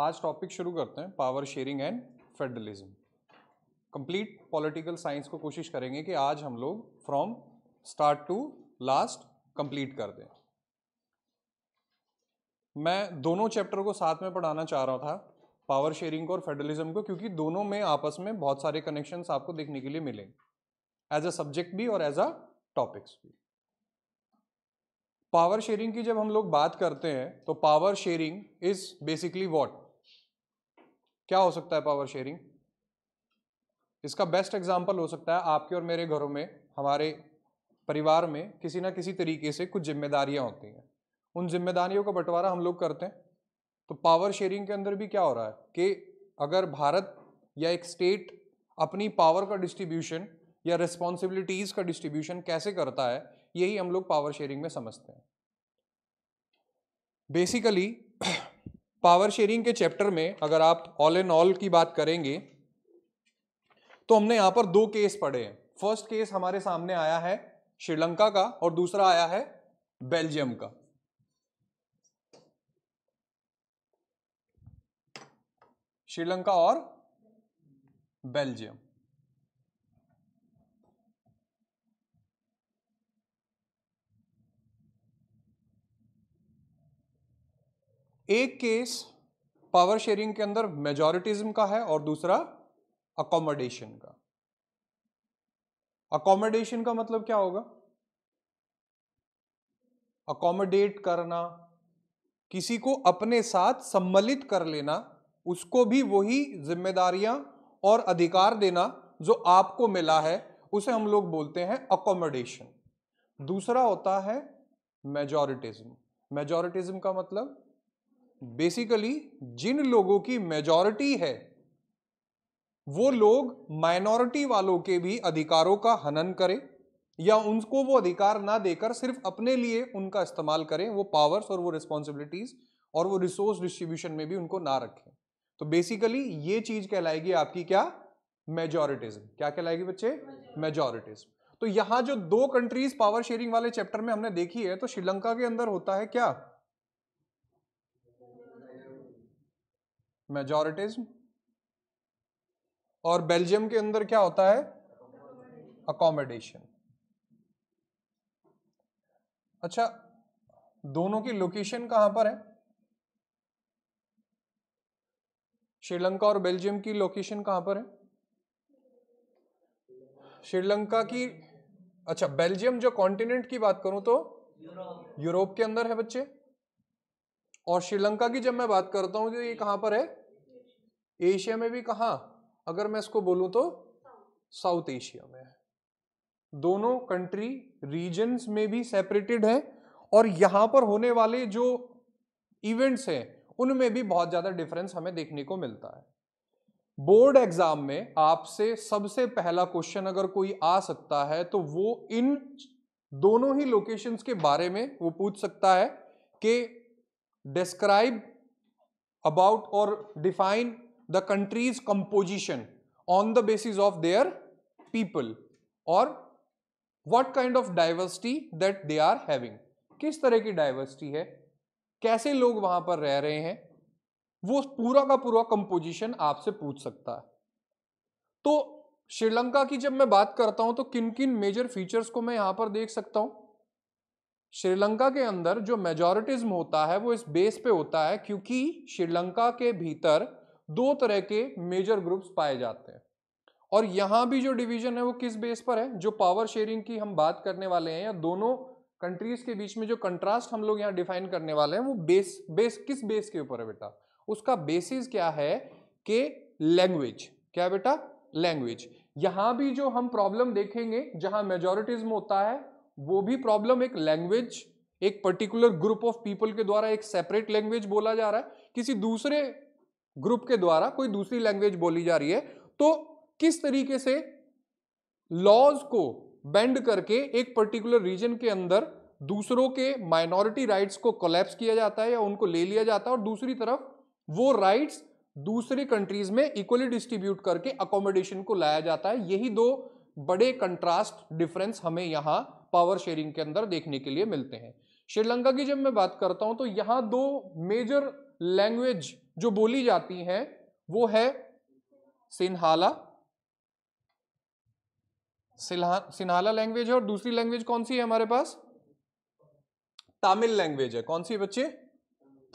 आज टॉपिक शुरू करते हैं power sharing and federalism complete political science को कोशिश करेंगे कि आज हम लोग from start to last complete कर दें मैं दोनों चैप्टर को साथ में पढ़ाना चाह रहा था पावर शेयरिंग को और फेडरलिज्म को क्योंकि दोनों में आपस में बहुत सारे कनेक्शन आपको देखने के लिए मिलेंगे एज अ सब्जेक्ट भी और एज अ टॉपिक्स भी पावर शेयरिंग की जब हम लोग बात करते हैं तो power sharing is basically what क्या हो सकता है पावर शेयरिंग इसका बेस्ट एग्जाम्पल हो सकता है आपके और मेरे घरों में हमारे परिवार में किसी ना किसी तरीके से कुछ जिम्मेदारियां होती हैं उन जिम्मेदारियों का बंटवारा हम लोग करते हैं तो पावर शेयरिंग के अंदर भी क्या हो रहा है कि अगर भारत या एक स्टेट अपनी पावर का डिस्ट्रीब्यूशन या रिस्पॉन्सिबिलिटीज़ का डिस्ट्रीब्यूशन कैसे करता है यही हम लोग पावर शेयरिंग में समझते हैं बेसिकली पावर शेयरिंग के चैप्टर में अगर आप ऑल एंड ऑल की बात करेंगे तो हमने यहाँ पर दो केस पढ़े हैं फर्स्ट केस हमारे सामने आया है श्रीलंका का और दूसरा आया है बेल्जियम का श्रीलंका और बेल्जियम एक केस पावर शेयरिंग के अंदर मेजोरिटिज्म का है और दूसरा अकोमोडेशन का अकोमोडेशन का मतलब क्या होगा अकोमोडेट करना किसी को अपने साथ सम्मिलित कर लेना उसको भी वही जिम्मेदारियां और अधिकार देना जो आपको मिला है उसे हम लोग बोलते हैं अकोमोडेशन दूसरा होता है मेजोरिटिज्म मेजोरिटिज्म का मतलब बेसिकली जिन लोगों की मेजॉरिटी है वो लोग माइनॉरिटी वालों के भी अधिकारों का हनन करें या उनको वो अधिकार ना देकर सिर्फ अपने लिए उनका इस्तेमाल करें वो पावर्स और वो रिस्पॉन्सिबिलिटीज और वो रिसोर्स डिस्ट्रीब्यूशन में भी उनको ना रखें तो बेसिकली ये चीज कहलाएगी आपकी क्या मेजोरिटिज्म क्या कहलाएगी बच्चे मेजोरिटिज्म तो यहां जो दो कंट्रीज पावर शेयरिंग वाले चैप्टर में हमने देखी है तो श्रीलंका के अंदर होता है क्या मेजोरिटिज्म और बेल्जियम के अंदर क्या होता है अकोमोडेशन अच्छा दोनों की लोकेशन कहां पर है श्रीलंका और बेल्जियम की लोकेशन कहां पर है श्रीलंका की अच्छा बेल्जियम जो कॉन्टिनेंट की बात करूं तो यूरोप के अंदर है बच्चे और श्रीलंका की जब मैं बात करता हूँ तो ये कहाँ पर है एशिया में भी कहाँ अगर मैं इसको बोलूँ तो साउथ एशिया में है दोनों कंट्री रीजन्स में भी सेपरेटेड है और यहाँ पर होने वाले जो इवेंट्स हैं उनमें भी बहुत ज़्यादा डिफरेंस हमें देखने को मिलता है बोर्ड एग्जाम में आपसे सबसे पहला क्वेश्चन अगर कोई आ सकता है तो वो इन दोनों ही लोकेशंस के बारे में वो पूछ सकता है कि describe about or define the country's composition on the basis of their people or what kind of diversity that they are having किस तरह की diversity है कैसे लोग वहां पर रह रहे हैं वो पूरा का पूरा कंपोजिशन आपसे पूछ सकता है तो श्रीलंका की जब मैं बात करता हूं तो किन किन मेजर फीचर्स को मैं यहां पर देख सकता हूं श्रीलंका के अंदर जो मेजोरिटिज्म होता है वो इस बेस पे होता है क्योंकि श्रीलंका के भीतर दो तरह के मेजर ग्रुप्स पाए जाते हैं और यहाँ भी जो डिवीजन है वो किस बेस पर है जो पावर शेयरिंग की हम बात करने वाले हैं या दोनों कंट्रीज के बीच में जो कंट्रास्ट हम लोग यहाँ डिफाइन करने वाले हैं वो बेस बेस किस बेस के ऊपर है बेटा उसका बेसिस क्या है कि लैंग्वेज क्या बेटा लैंग्वेज यहां भी जो हम प्रॉब्लम देखेंगे जहां मेजोरिटिज्म होता है वो भी प्रॉब्लम एक लैंग्वेज एक पर्टिकुलर ग्रुप ऑफ पीपल के द्वारा एक सेपरेट लैंग्वेज बोला जा रहा है किसी दूसरे ग्रुप के द्वारा कोई दूसरी लैंग्वेज बोली जा रही है तो किस तरीके से लॉज को बेंड करके एक पर्टिकुलर रीजन के अंदर दूसरों के माइनॉरिटी राइट्स को कोलैप्स किया जाता है या उनको ले लिया जाता है और दूसरी तरफ वो राइट्स दूसरी कंट्रीज में इक्वली डिस्ट्रीब्यूट करके अकोमोडेशन को लाया जाता है यही दो बड़े कंट्रास्ट डिफरेंस हमें यहां पावर शेयरिंग के अंदर देखने के लिए मिलते हैं श्रीलंका की जब मैं बात करता हूं तो यहाँ दो मेजर लैंग्वेज जो बोली जाती है वो है सिन्हाला सिन्हाला लैंग्वेज है और दूसरी लैंग्वेज कौन सी है हमारे पास तमिल लैंग्वेज है कौन सी बच्चे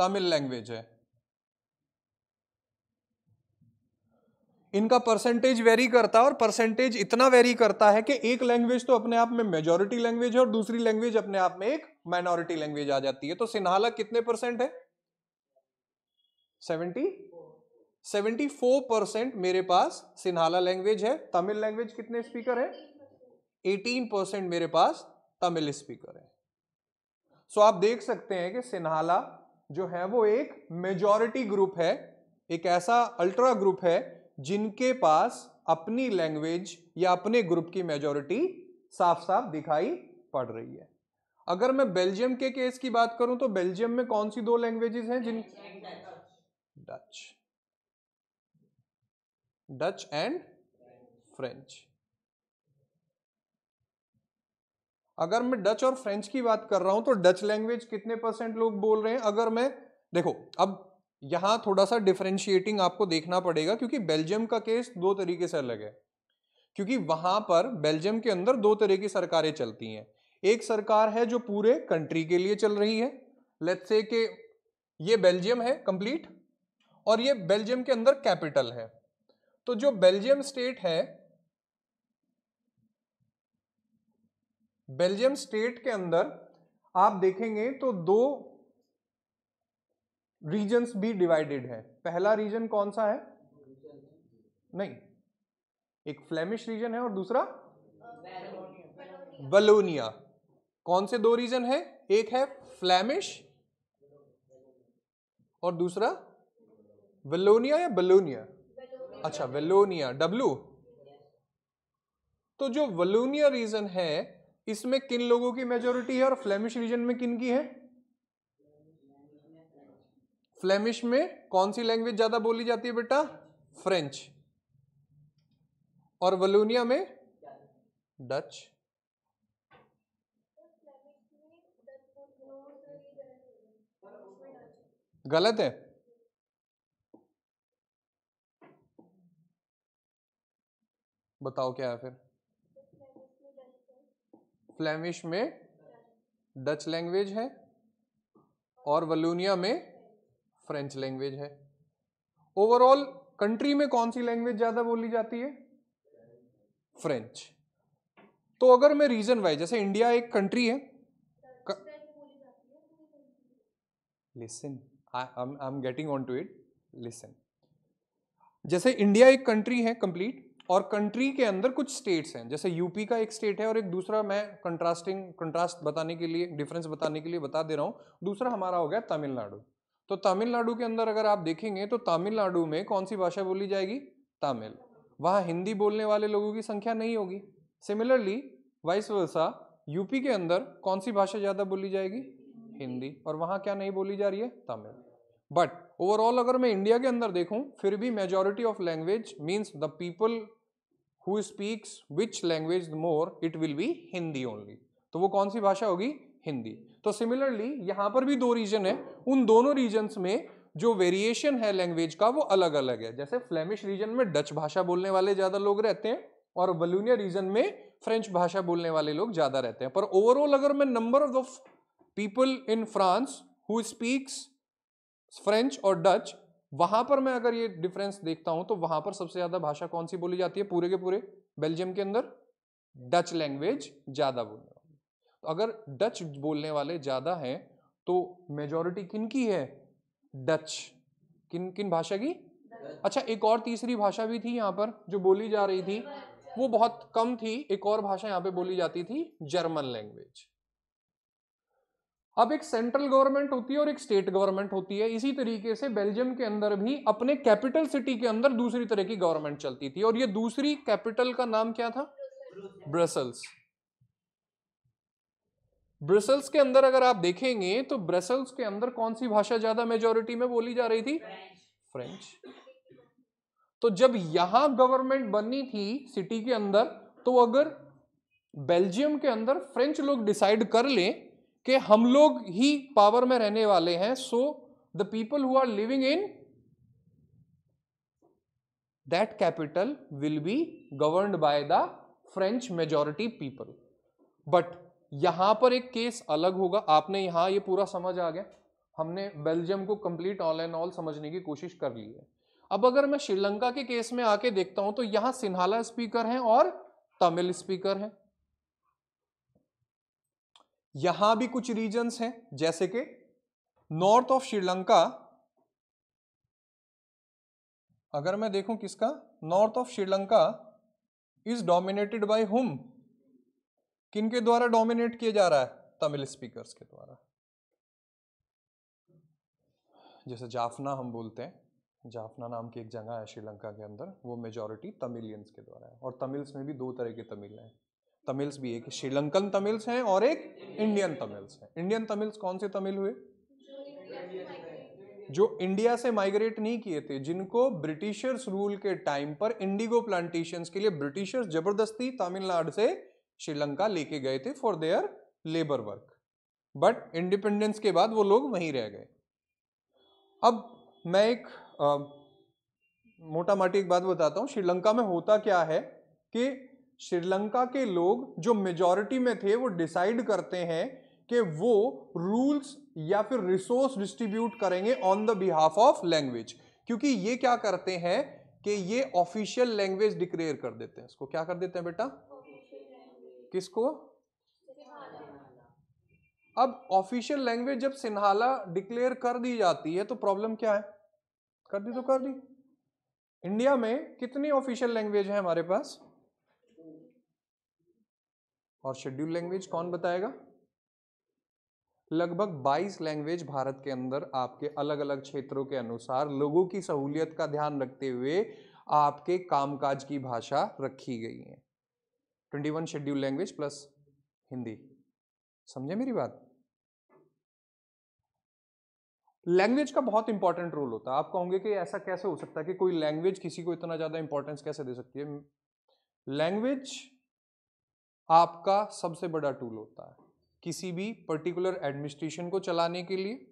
तमिल लैंग्वेज है इनका परसेंटेज वेरी करता है और परसेंटेज इतना वेरी करता है कि एक लैंग्वेज तो अपने आप में मेजोरिटी लैंग्वेज है और दूसरी लैंग्वेज अपने आप में एक माइनॉरिटी लैंग्वेज आ जाती है तो सिन्हाला कितने परसेंट है सेवेंटी सेवेंटी फोर परसेंट मेरे पास सिन्हाला लैंग्वेज है तमिल लैंग्वेज कितने स्पीकर है एटीन परसेंट मेरे पास तमिल स्पीकर है सो so आप देख सकते हैं कि सिन्हाला जो है वो एक मेजॉरिटी ग्रुप है एक ऐसा अल्ट्रा ग्रुप है जिनके पास अपनी लैंग्वेज या अपने ग्रुप की मेजोरिटी साफ साफ दिखाई पड़ रही है अगर मैं बेल्जियम के केस की बात करूं तो बेल्जियम में कौन सी दो लैंग्वेजेस हैं जिन डच डच एंड फ्रेंच अगर मैं डच और फ्रेंच की बात कर रहा हूं तो डच लैंग्वेज कितने परसेंट लोग बोल रहे हैं अगर मैं देखो अब यहाँ थोड़ा सा डिफ्रेंशिएटिंग आपको देखना पड़ेगा क्योंकि बेल्जियम का केस दो तरीके से अलग है क्योंकि वहां पर बेल्जियम के अंदर दो तरह की सरकारें चलती हैं एक सरकार है जो पूरे कंट्री के लिए चल रही है लेट्स से के ये बेल्जियम है कंप्लीट और ये बेल्जियम के अंदर कैपिटल है तो जो बेल्जियम स्टेट है बेल्जियम स्टेट के अंदर आप देखेंगे तो दो रीजन्स भी डिवाइडेड है पहला रीजन कौन सा है नहीं एक फ्लेमिश रीजन है और दूसरा बलोनिया कौन से दो रीजन है एक है फ्लेमिश और दूसरा वेलोनिया या बलोनिया अच्छा वेलोनिया डब्लू तो जो वलोनिया रीजन है इसमें किन लोगों की मेजोरिटी है और फ्लेमिश रीजन में किन की है फ्लेमिश में कौन सी लैंग्वेज ज़्यादा बोली जाती है बेटा फ्रेंच और वलूनिया में डच गलत है बताओ क्या है फिर फ्लेमिश में डच लैंग्वेज है और वलूनिया में फ्रेंच लैंग्वेज है ओवरऑल कंट्री में कौन सी लैंग्वेज ज़्यादा बोली जाती है फ्रेंच तो अगर मैं रीजन वाइज जैसे इंडिया एक कंट्री है listen I am getting on to it listen जैसे इंडिया एक कंट्री है कंप्लीट और कंट्री के अंदर कुछ स्टेट्स हैं जैसे यूपी का एक स्टेट है और एक दूसरा मैं कंट्रास्टिंग कंट्रास्ट बताने के लिए डिफरेंस बताने के लिए बता दे रहा हूँ दूसरा हमारा हो गया तमिलनाडु तो तमिलनाडु के अंदर अगर आप देखेंगे तो तमिलनाडु में कौन सी भाषा बोली जाएगी तमिल वहाँ हिंदी बोलने वाले लोगों की संख्या नहीं होगी सिमिलरली वाइस वर्षा यूपी के अंदर कौन सी भाषा ज़्यादा बोली जाएगी हिंदी और वहाँ क्या नहीं बोली जा रही है तमिल बट ओवरऑल अगर मैं इंडिया के अंदर देखूँ फिर भी majority of language means the people who speaks which language more it will be Hindi only तो वो कौन सी भाषा होगी हिंदी तो सिमिलरली यहाँ पर भी दो रीजन है उन दोनों रीजन्स में जो वेरिएशन है लैंग्वेज का वो अलग अलग है जैसे फ्लेमिश रीजन में डच भाषा बोलने वाले ज़्यादा लोग रहते हैं और वलूनिया रीजन में फ्रेंच भाषा बोलने वाले लोग ज़्यादा रहते हैं पर ओवरऑल अगर मैं number of people in France who speaks French और डच वहां पर मैं अगर ये डिफरेंस देखता हूँ तो वहाँ पर सबसे ज्यादा भाषा कौन सी बोली जाती है पूरे के पूरे बेल्जियम के अंदर डच लैंग्वेज ज्यादा बोलने तो अगर डच बोलने वाले ज़्यादा हैं तो मेजोरिटी किन की है डच किन किन भाषा की अच्छा एक और तीसरी भाषा भी थी यहाँ पर जो बोली जा रही थी वो बहुत कम थी एक और भाषा यहाँ पे बोली जाती थी जर्मन लैंग्वेज अब एक सेंट्रल गवर्नमेंट होती है और एक स्टेट गवर्नमेंट होती है इसी तरीके से बेल्जियम के अंदर भी अपने कैपिटल सिटी के अंदर दूसरी तरह की गवर्नमेंट चलती थी और ये दूसरी कैपिटल का नाम क्या था ब्रसल्स ब्रसल्स के अंदर अगर आप देखेंगे तो ब्रसल्स के अंदर कौन सी भाषा ज्यादा मेजोरिटी में बोली जा रही थी फ्रेंच तो जब यहां गवर्नमेंट बननी थी सिटी के अंदर तो अगर बेल्जियम के अंदर फ्रेंच लोग डिसाइड कर लें कि हम लोग ही पावर में रहने वाले हैं so the people who are living in that capital will be governed by the French majority people but यहां पर एक केस अलग होगा आपने यहां ये पूरा समझ आ गया हमने बेल्जियम को कंप्लीट ऑल एंड ऑल समझने की कोशिश कर ली है अब अगर मैं श्रीलंका के केस में आके देखता हूं तो यहां सिन्हाला स्पीकर है और तमिल स्पीकर है यहां भी कुछ रीजन्स हैं जैसे कि नॉर्थ ऑफ श्रीलंका अगर मैं देखूं किसका north of Sri Lanka is dominated by whom किन के द्वारा डोमिनेट किया जा रहा है तमिल स्पीकर्स के द्वारा जैसे जाफना हम बोलते हैं जाफना नाम की एक जगह है श्रीलंका के अंदर वो मेजोरिटी तमिलियंस के द्वारा है और तमिल्स में भी दो तरह के तमिल हैं तमिल्स भी एक श्रीलंकन तमिल्स हैं और एक इंडियन तमिल्स हैं इंडियन तमिल्स कौन से तमिल हुए जो इंडिया से माइग्रेट नहीं किए थे जिनको ब्रिटिशर्स रूल के टाइम पर इंडिगो प्लांटेशन के लिए ब्रिटिशर्स जबरदस्ती तमिलनाडु से श्रीलंका लेके गए थे for their labour work but independence के बाद वो लोग वहीं रह गए अब मैं एक आ, मोटा माटी एक बात बताता हूँ श्रीलंका में होता क्या है कि श्रीलंका के लोग जो मेजॉरिटी में थे वो डिसाइड करते हैं कि वो रूल्स या फिर रिसोर्स डिस्ट्रीब्यूट करेंगे on the behalf of language क्योंकि ये क्या करते हैं कि ये ऑफिशियल लैंग्वेज डिक्लेयर कर देते हैं इसको क्या कर देते हैं बेटा किसको अब ऑफिशियल लैंग्वेज जब सिन्हाला डिक्लेयर कर दी जाती है तो प्रॉब्लम क्या है कर दी तो कर दी इंडिया में कितनी ऑफिशियल लैंग्वेज है हमारे पास और शेड्यूल लैंग्वेज कौन बताएगा लगभग 22 लैंग्वेज भारत के अंदर आपके अलग अलग क्षेत्रों के अनुसार लोगों की सहूलियत का ध्यान रखते हुए आपके कामकाज की भाषा रखी गई है twenty one schedule language plus Hindi समझे मेरी बात लैंग्वेज का बहुत इंपॉर्टेंट रोल होता है आप कहोगे कि ऐसा कैसे हो सकता है कि कोई लैंग्वेज किसी को इतना ज़्यादा इंपॉर्टेंस कैसे दे सकती है लैंग्वेज आपका सबसे बड़ा टूल होता है किसी भी पर्टिकुलर एडमिनिस्ट्रेशन को चलाने के लिए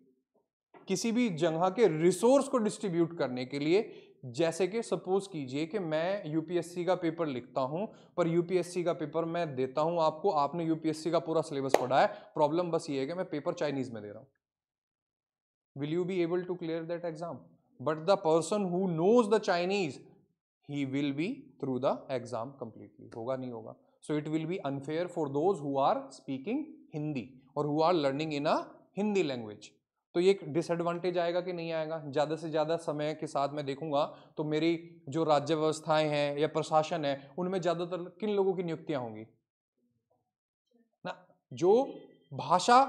किसी भी जगह के रिसोर्स को डिस्ट्रीब्यूट करने के लिए जैसे कि सपोज कीजिए कि मैं यूपीएससी का पेपर लिखता हूं पर यूपीएससी का पेपर मैं देता हूं आपको आपने यूपीएससी का पूरा सिलेबस पढ़ा है प्रॉब्लम बस ये है कि मैं पेपर चाइनीज में दे रहा हूं will you be able to clear that exam but the person who knows the Chinese he will be through the exam completely होगा नहीं होगा so it will be unfair for those who are speaking Hindi और who are learning in a Hindi language तो ये एक disadvantage आएगा कि नहीं आएगा ज़्यादा से ज़्यादा समय के साथ मैं देखूंगा तो मेरी जो राज्य व्यवस्थाएं हैं या प्रशासन है उनमें ज़्यादातर किन लोगों की नियुक्तियां होंगी ना जो भाषा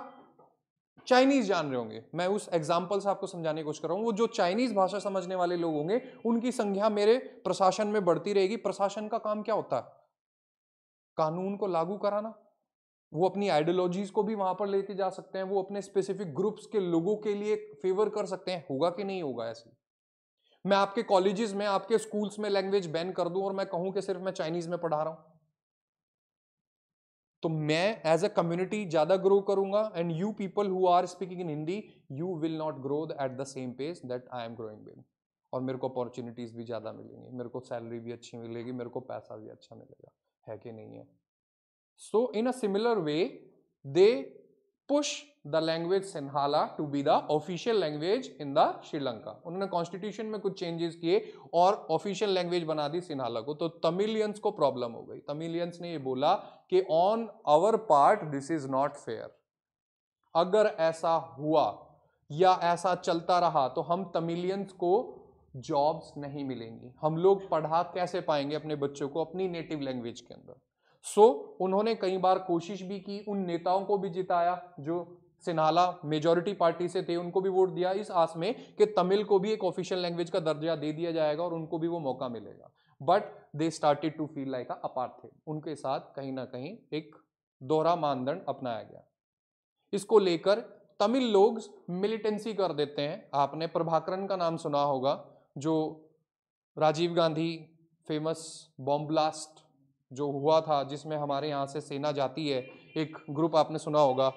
चाइनीज जान रहे होंगे मैं उस एग्जाम्पल से आपको समझाने की कोशिश कर रहा हूँ वो जो चाइनीज भाषा समझने वाले लोग होंगे उनकी संख्या मेरे प्रशासन में बढ़ती रहेगी प्रशासन का काम क्या होता है कानून को लागू कराना वो अपनी आइडियोलॉजीज को भी वहां पर लेके जा सकते हैं वो अपने स्पेसिफिक ग्रुप्स के लोगों के लिए फेवर कर सकते हैं होगा कि नहीं होगा ऐसे मैं आपके कॉलेजेस में आपके स्कूल्स में लैंग्वेज बैन कर दूं और मैं कहूं कि सिर्फ मैं चाइनीज में पढ़ा रहा हूं तो मैं एज अ कम्युनिटी ज्यादा ग्रो करूंगा and you people who are speaking in Hindi you will not grow at the same pace that I am growing with और मेरे को अपॉर्चुनिटीज भी ज्यादा मिलेंगी मेरे को सैलरी भी अच्छी मिलेगी मेरे को पैसा भी अच्छा मिलेगा है कि नहीं है So in a similar way, they push the language Sinhala to be the official language in the Sri Lanka. उन्होंने कॉन्स्टिट्यूशन में कुछ चेंजेस किए और ऑफिशियल लैंग्वेज बना दी सिन्हाला को तो तमिलियंस को प्रॉब्लम हो गई तमिलियंस ने ये बोला कि on our part this is not fair अगर ऐसा हुआ या ऐसा चलता रहा तो हम तमिलियंस को जॉब्स नहीं मिलेंगी हम लोग पढ़ा कैसे पाएंगे अपने बच्चों को अपनी नेटिव लैंग्वेज के अंदर सो so, उन्होंने कई बार कोशिश भी की उन नेताओं को भी जिताया जो सिन्हाला मेजोरिटी पार्टी से थे उनको भी वोट दिया इस आस में कि तमिल को भी एक ऑफिशियल लैंग्वेज का दर्जा दे दिया जाएगा और उनको भी वो मौका मिलेगा but they started to feel like apart थे उनके साथ कहीं ना कहीं एक दोहरा मानदंड अपनाया गया इसको लेकर तमिल लोग मिलिटेंसी कर देते हैं आपने प्रभाकरण का नाम सुना होगा जो Rajiv Gandhi famous bomb blast जो हुआ था जिसमें हमारे यहाँ से सेना जाती है एक ग्रुप आपने सुना होगा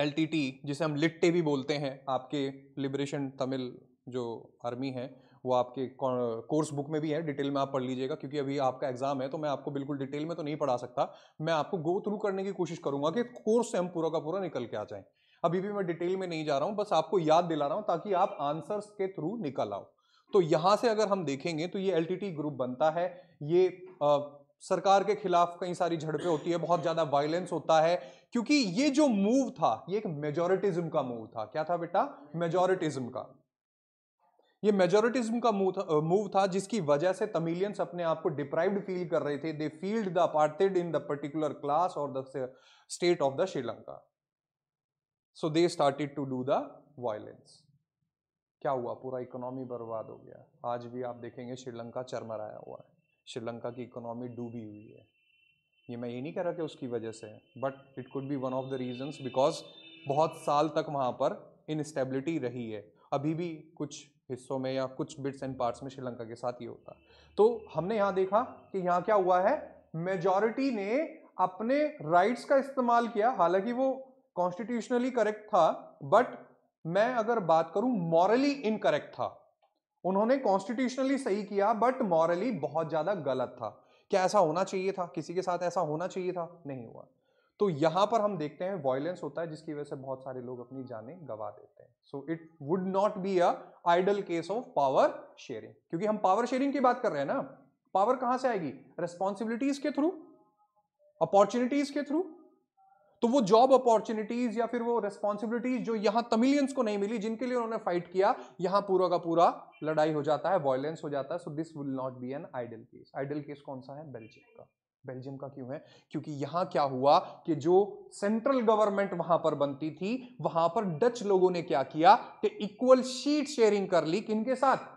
एल जिसे हम लिट्टे भी बोलते हैं आपके लिबरेशन तमिल जो आर्मी है वो आपके कोर्स बुक में भी है डिटेल में आप पढ़ लीजिएगा क्योंकि अभी आपका एग्जाम है तो मैं आपको बिल्कुल डिटेल में तो नहीं पढ़ा सकता मैं आपको गो थ्रू करने की कोशिश करूंगा कि कोर्स से हम पूरा का पूरा निकल के आ जाएं अभी भी मैं डिटेल में नहीं जा रहा हूँ बस आपको याद दिला रहा हूँ ताकि आप आंसर्स के थ्रू निकल आओ तो यहाँ से अगर हम देखेंगे तो ये एल ग्रुप बनता है ये आ, सरकार के खिलाफ कई सारी झड़पें होती है बहुत ज़्यादा वायलेंस होता है क्योंकि ये जो मूव था ये एक मेजोरिटिज्म का मूव था क्या था बेटा मेजोरिटिज्म का ये मेजोरिटिज्म का मूव था, मूव था जिसकी वजह से तमिलियंस अपने आप को डिप्राइव्ड फील कर रहे थे they felt the aparted in the particular class और the state of the Sri Lanka so they started to do the violence क्या हुआ पूरा इकोनॉमी बर्बाद हो गया आज भी आप देखेंगे श्रीलंका चरमराया हुआ है श्रीलंका की इकोनॉमी डूबी हुई है ये मैं ये नहीं कह रहा कि उसकी वजह से है but it could be one of the reasons because बहुत साल तक वहाँ पर इनस्टेबिलिटी रही है अभी भी कुछ हिस्सों में या कुछ बिट्स एंड पार्ट्स में श्रीलंका के साथ ये होता तो हमने यहाँ देखा कि यहाँ क्या हुआ है मेजॉरिटी ने अपने राइट्स का इस्तेमाल किया हालांकि वो कॉन्स्टिट्यूशनली करेक्ट था बट मैं अगर बात करूं मॉरली इनकरेक्ट था उन्होंने कॉन्स्टिट्यूशनली सही किया बट मॉरली बहुत ज्यादा गलत था क्या ऐसा होना चाहिए था किसी के साथ ऐसा होना चाहिए था नहीं हुआ तो यहां पर हम देखते हैं वॉयलेंस होता है जिसकी वजह से बहुत सारे लोग अपनी जाने गवा देते हैं so it would not be a ideal case of power sharing क्योंकि हम पावर शेयरिंग की बात कर रहे हैं ना पावर कहां से आएगी रेस्पॉन्सिबिलिटीज के थ्रू अपॉर्चुनिटीज के थ्रू तो वो जॉब अपॉर्चुनिटीज या फिर वो रेस्पॉन्सिबिलिटीज जो यहां तमिलियंस को नहीं मिली जिनके लिए उन्होंने फाइट किया यहां पूरा का पूरा लड़ाई हो जाता है वायलेंस हो जाता है so this will not be an ideal case ideal case कौन सा है बेल्जियम का बेल्जियम का क्यों है क्योंकि यहां क्या हुआ कि जो सेंट्रल गवर्नमेंट वहां पर बनती थी वहां पर डच लोगों ने क्या किया कि इक्वल शीट शेयरिंग कर ली किनके साथ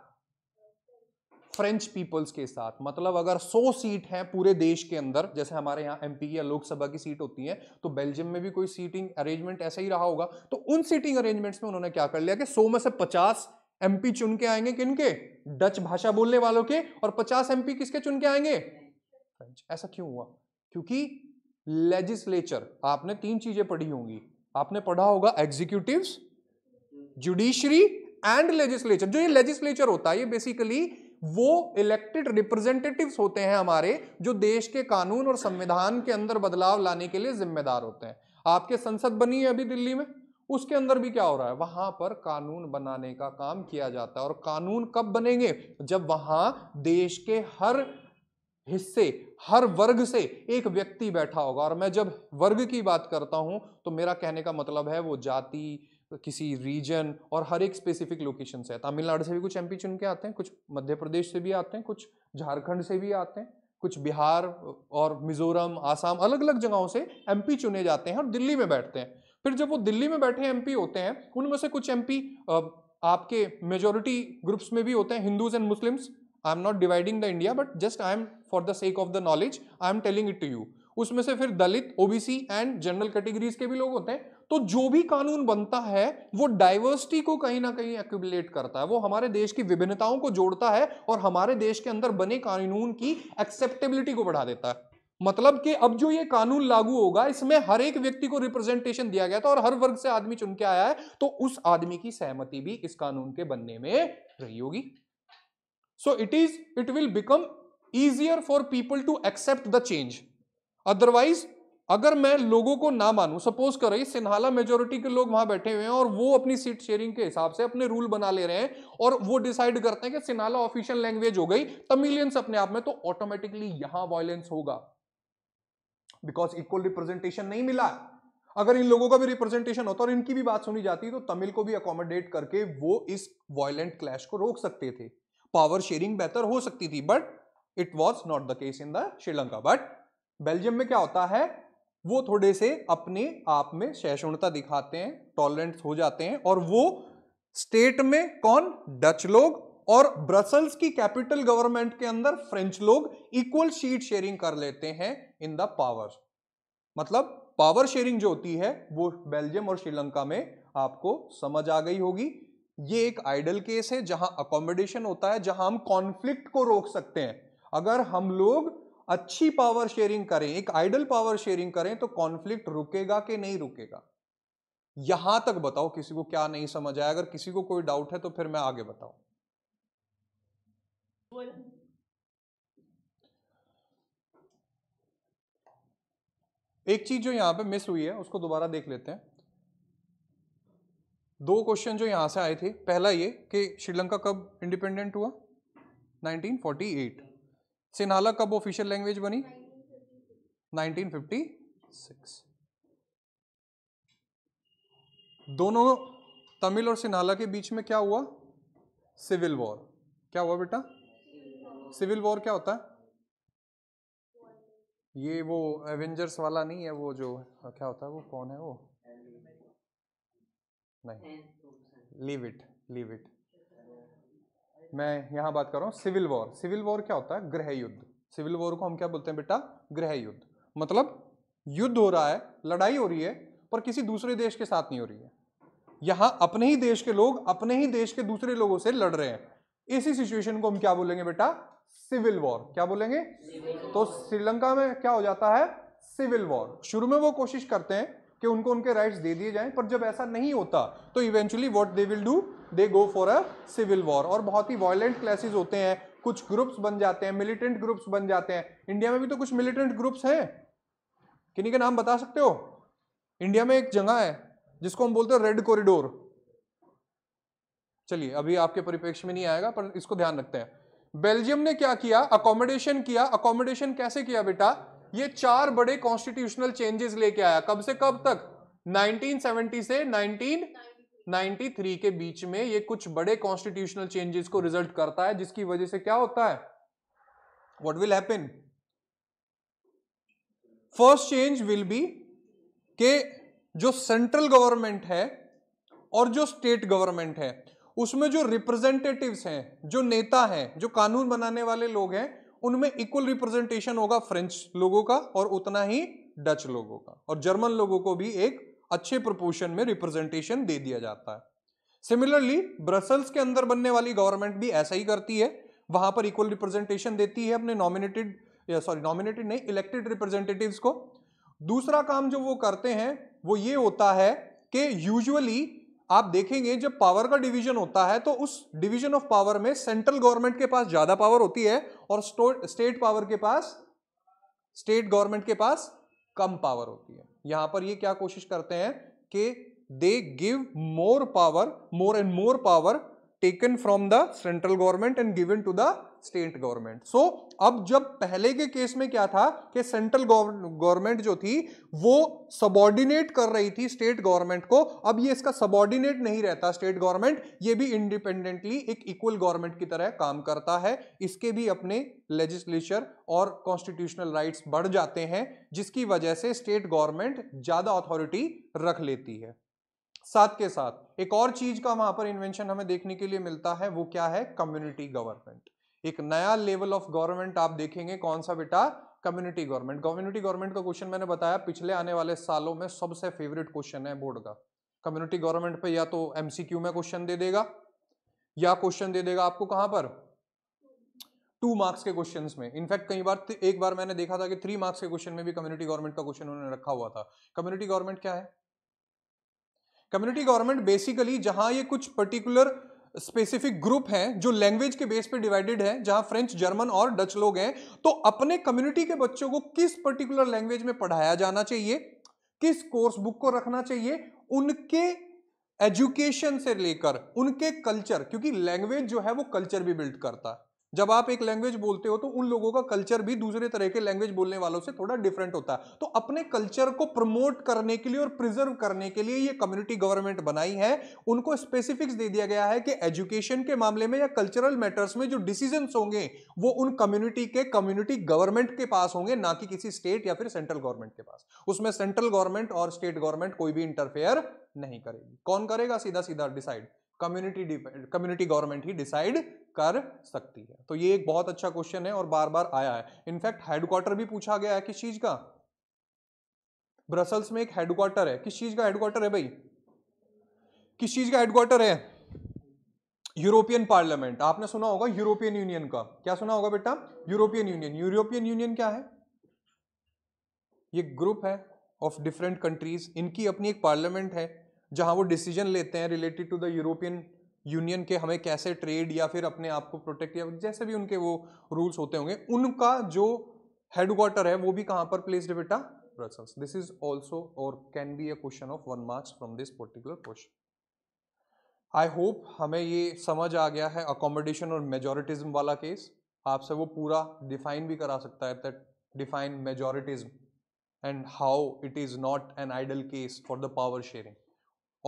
फ्रेंच पीपल्स के साथ मतलब अगर 100 सीट है पूरे देश के अंदर जैसे हमारे यहाँ एम या लोकसभा की सीट होती है तो बेल्जियम में भी कोई सीटिंग अरेंजमेंट ऐसा ही रहा होगा तो उन सीटिंग अरेंजमेंट्स में उन्होंने क्या कर लिया कि 100 में से पचास एमपी चुन के आएंगे किनके डच भाषा बोलने वालों के और पचास एम किसके चुन के आएंगे फ्रेंच ऐसा क्यों हुआ क्योंकि लेजिस्लेचर आपने तीन चीजें पढ़ी होंगी आपने पढ़ा होगा एग्जीक्यूटिव जुडिशरी एंड लेजिस्लेचर जो ये लेजिस्लेचर होता है ये बेसिकली वो इलेक्टेड रिप्रेजेंटेटिव्स होते हैं हमारे जो देश के कानून और संविधान के अंदर बदलाव लाने के लिए जिम्मेदार होते हैं आपके संसद बनी है अभी दिल्ली में उसके अंदर भी क्या हो रहा है वहां पर कानून बनाने का काम किया जाता है और कानून कब बनेंगे जब वहां देश के हर हिस्से हर वर्ग से एक व्यक्ति बैठा होगा और मैं जब वर्ग की बात करता हूं तो मेरा कहने का मतलब है वो जाति किसी रीजन और हर एक स्पेसिफिक लोकेशन से तमिलनाडु से भी कुछ एमपी चुन के आते हैं कुछ मध्य प्रदेश से भी आते हैं कुछ झारखंड से भी आते हैं कुछ बिहार और मिजोरम आसाम अलग अलग जगहों से एमपी चुने जाते हैं और दिल्ली में बैठते हैं फिर जब वो दिल्ली में बैठे एमपी होते हैं उनमें से कुछ एमपी आपके मेजोरिटी ग्रुप्स में भी होते हैं Hindus and Muslims I am not dividing the India but just I am for the sake of the knowledge I am telling it to you उसमें से फिर Dalit OBC and general categories के भी लोग होते हैं तो जो भी कानून बनता है वो डाइवर्सिटी को कहीं ना कहीं एक्यूबुलेट करता है वो हमारे देश की विभिन्नताओं को जोड़ता है और हमारे देश के अंदर बने कानून की एक्सेप्टेबिलिटी को बढ़ा देता है मतलब कि अब जो ये कानून लागू होगा इसमें हर एक व्यक्ति को रिप्रेजेंटेशन दिया गया था और हर वर्ग से आदमी चुन के आया है तो उस आदमी की सहमति भी इस कानून के बनने में रही होगी so it is it will become easier for people to accept the change otherwise अगर मैं लोगों को ना मानूं सपोज करें सिन्हाला मेजोरिटी के लोग वहां बैठे हुए हैं और वो अपनी सीट शेयरिंग के हिसाब से अपने रूल बना ले रहे हैं और वो डिसाइड करते हैं कि सिन्हाला ऑफिशियल लैंग्वेज हो गई तमिलियंस अपने आप में तो ऑटोमेटिकली यहां वायलेंस होगा बिकॉज इक्वल रिप्रेजेंटेशन नहीं मिला अगर इन लोगों का भी रिप्रेजेंटेशन होता और इनकी भी बात सुनी जाती तो तमिल को भी अकोमोडेट करके वो इस वायलेंट क्लैश को रोक सकते थे पावर शेयरिंग बेहतर हो सकती थी but it was not the case in the Sri Lanka but Belgium में क्या होता है वो थोड़े से अपने आप में सहिष्णुता दिखाते हैं टॉलरेंट हो जाते हैं और वो स्टेट में कौन डच लोग और ब्रसल्स की कैपिटल गवर्नमेंट के अंदर फ्रेंच लोग इक्वल सीट शेयरिंग कर लेते हैं इन द पावर मतलब पावर शेयरिंग जो होती है वो बेल्जियम और श्रीलंका में आपको समझ आ गई होगी ये एक आइडल केस है जहां अकोमोडेशन होता है जहां हम कॉन्फ्लिक्ट को रोक सकते हैं अगर हम लोग अच्छी पावर शेयरिंग करें एक आइडल पावर शेयरिंग करें तो कॉन्फ्लिक्ट रुकेगा कि नहीं रुकेगा यहां तक बताओ किसी को क्या नहीं समझ आया अगर किसी को कोई डाउट है तो फिर मैं आगे बताऊ एक चीज जो यहां पे मिस हुई है उसको दोबारा देख लेते हैं दो क्वेश्चन जो यहां से आए थे पहला ये कि श्रीलंका कब इंडिपेंडेंट हुआ 1948 सिन्हाला कब ऑफिशियल लैंग्वेज बनी 1956 दोनों तमिल और सिन्हाला के बीच में क्या हुआ सिविल वॉर क्या हुआ बेटा सिविल वॉर क्या होता है ये वो एवेंजर्स वाला नहीं है वो जो क्या होता है वो कौन है वो नहीं लीव इट लीव इट मैं यहाँ बात कर रहा हूँ सिविल वॉर सिविल वॉर क्या होता है गृह युद्ध सिविल वॉर को हम क्या बोलते हैं बेटा गृह युद्ध मतलब युद्ध हो रहा है लड़ाई हो रही है पर किसी दूसरे देश के साथ नहीं हो रही है यहाँ अपने ही देश के लोग अपने ही देश के दूसरे लोगों से लड़ रहे हैं इसी सिचुएशन को हम क्या बोलेंगे बेटा सिविल वॉर क्या बोलेंगे तो श्रीलंका में क्या हो जाता है सिविल वॉर शुरू में वो कोशिश करते हैं कि उनको उनके राइट्स दे दिए जाएं पर जब ऐसा नहीं होता तो eventually what they will do they go for a civil war और बहुत ही वायलेंट क्लासेज होते हैं कुछ ग्रुप्स बन जाते हैं मिलिटेंट ग्रुप्स बन जाते हैं इंडिया में भी तो कुछ मिलिटेंट ग्रुप्स हैं किन्हीं के नाम बता सकते हो इंडिया में एक जगह है जिसको हम बोलते हैं रेड कॉरिडोर चलिए अभी आपके परिप्रेक्ष्य में नहीं आएगा पर इसको ध्यान रखते हैं बेल्जियम ने क्या किया अकोमोडेशन किया अकोमोडेशन कैसे किया बेटा ये चार बड़े कॉन्स्टिट्यूशनल चेंजेस लेके आया कब से कब तक 1970 से 93 के बीच में ये कुछ बड़े कॉन्स्टिट्यूशनल चेंजेस को रिजल्ट करता है जिसकी वजह से क्या होता है what will happen first change will be के जो सेंट्रल गवर्नमेंट है और जो स्टेट गवर्नमेंट है उसमें जो रिप्रेजेंटेटिव्स हैं जो नेता हैं जो कानून बनाने वाले लोग हैं उनमें इक्वल रिप्रेजेंटेशन होगा फ्रेंच लोगों का और उतना ही डच लोगों का और जर्मन लोगों को भी एक अच्छे प्रपोर्शन में रिप्रेजेंटेशन दे दिया जाता है सिमिलरली ब्रसल्स के अंदर बनने वाली गवर्नमेंट भी ऐसा ही करती है वहां पर इक्वल रिप्रेजेंटेशन देती है अपने नॉमिनेटेड सॉरी नॉमिनेटेड नहीं इलेक्टेड रिप्रेजेंटेटिव को दूसरा काम जो वो करते हैं वो ये होता है कि यूजुअली आप देखेंगे जब पावर का डिवीजन होता है तो उस डिवीजन ऑफ पावर में सेंट्रल गवर्नमेंट के पास ज्यादा पावर होती है और स्टेट पावर के पास स्टेट गवर्नमेंट के पास कम पावर होती है यहां पर ये क्या कोशिश करते हैं कि they give more power more and more power taken from the central government and given to the state government so अब जब पहले के केस में क्या था कि सेंट्रल गवर्नमेंट जो थी वो सबॉर्डिनेट कर रही थी स्टेट गवर्नमेंट को अब ये इसका सबॉर्डिनेट नहीं रहता स्टेट गवर्नमेंट ये भी इंडिपेंडेंटली एक इक्वल गवर्नमेंट की तरह काम करता है इसके भी अपने लेजिस्लेचर और कॉन्स्टिट्यूशनल राइट्स बढ़ जाते हैं जिसकी वजह से स्टेट गवर्नमेंट ज्यादा अथॉरिटी रख लेती है साथ के साथ एक और चीज का वहां पर इन्वेंशन हमें देखने के लिए मिलता है वो क्या है कम्युनिटी गवर्नमेंट एक नया लेवल ऑफ गवर्नमेंट आप देखेंगे कौन सा बेटा कम्युनिटी गवर्नमेंट कम्युनिटी गवर्नमेंट का क्वेश्चन मैंने बताया पिछले आने वाले सालों में सबसे फेवरेट क्वेश्चन है बोर्ड का कम्युनिटी गवर्नमेंट पे या तो एमसीक्यू में क्वेश्चन दे देगा या क्वेश्चन दे देगा आपको कहां पर टू मार्क्स के क्वेश्चन में इनफैक्ट कई बार एक बार मैंने देखा था कि थ्री मार्क्स के क्वेश्चन में भी कम्युनिटी गवर्नमेंट का क्वेश्चन उन्होंने रखा हुआ था कम्युनिटी गवर्नमेंट क्या है कम्युनिटी गवर्नमेंट बेसिकली जहां ये कुछ पर्टिकुलर स्पेसिफिक ग्रुप हैं जो लैंग्वेज के बेस पे डिवाइडेड है जहां फ्रेंच जर्मन और डच लोग हैं तो अपने कम्युनिटी के बच्चों को किस पर्टिकुलर लैंग्वेज में पढ़ाया जाना चाहिए किस कोर्स बुक को रखना चाहिए उनके एजुकेशन से लेकर उनके कल्चर क्योंकि लैंग्वेज जो है वो कल्चर भी बिल्ड करता है जब आप एक लैंग्वेज बोलते हो तो उन लोगों का कल्चर भी दूसरे तरह के लैंग्वेज बोलने वालों से थोड़ा डिफरेंट होता है तो अपने कल्चर को प्रमोट करने के लिए और प्रिजर्व करने के लिए ये कम्युनिटी गवर्नमेंट बनाई है उनको स्पेसिफिक्स दे दिया गया है कि एजुकेशन के मामले में या कल्चरल मैटर्स में जो डिसीजन होंगे वो उन कम्युनिटी के कम्युनिटी गवर्नमेंट के पास होंगे ना कि किसी स्टेट या फिर सेंट्रल गवर्नमेंट के पास उसमें सेंट्रल गवर्नमेंट और स्टेट गवर्नमेंट कोई भी इंटरफेयर नहीं करेगी कौन करेगा सीधा सीधा डिसाइड कम्युनिटी कम्युनिटी गवर्नमेंट ही डिसाइड कर सकती है तो ये एक बहुत अच्छा क्वेश्चन है और बार बार आया है इनफैक्ट हेडक्वार्टर भी पूछा गया है किस चीज का ब्रसल्स में एक हेडक्वार्टर है किस चीज का हेडक्वार्टर है भाई किस चीज का हेडक्वार्टर है यूरोपियन पार्लियामेंट आपने सुना होगा यूरोपियन यूनियन का क्या सुना होगा बेटा यूरोपियन यूनियन यूरोपियन यूनियन क्या है ये ग्रुप है ऑफ डिफरेंट कंट्रीज इनकी अपनी एक पार्लियामेंट है जहां वो डिसीजन लेते हैं related to the European Union के हमें कैसे ट्रेड या फिर अपने आप को प्रोटेक्ट या जैसे भी उनके वो रूल्स होते होंगे उनका जो हेडक्वार्टर है वो भी कहाँ पर प्लेस्ड है बेटा ब्रसल्स दिस इज ऑल्सो और can be a question of one marks from this particular question I hope हमें ये समझ आ गया है अकोमोडेशन और मेजोरिटिज्म वाला केस आपसे वो पूरा डिफाइन भी करा सकता है that define majoritism and how it is not an ideal case for the power sharing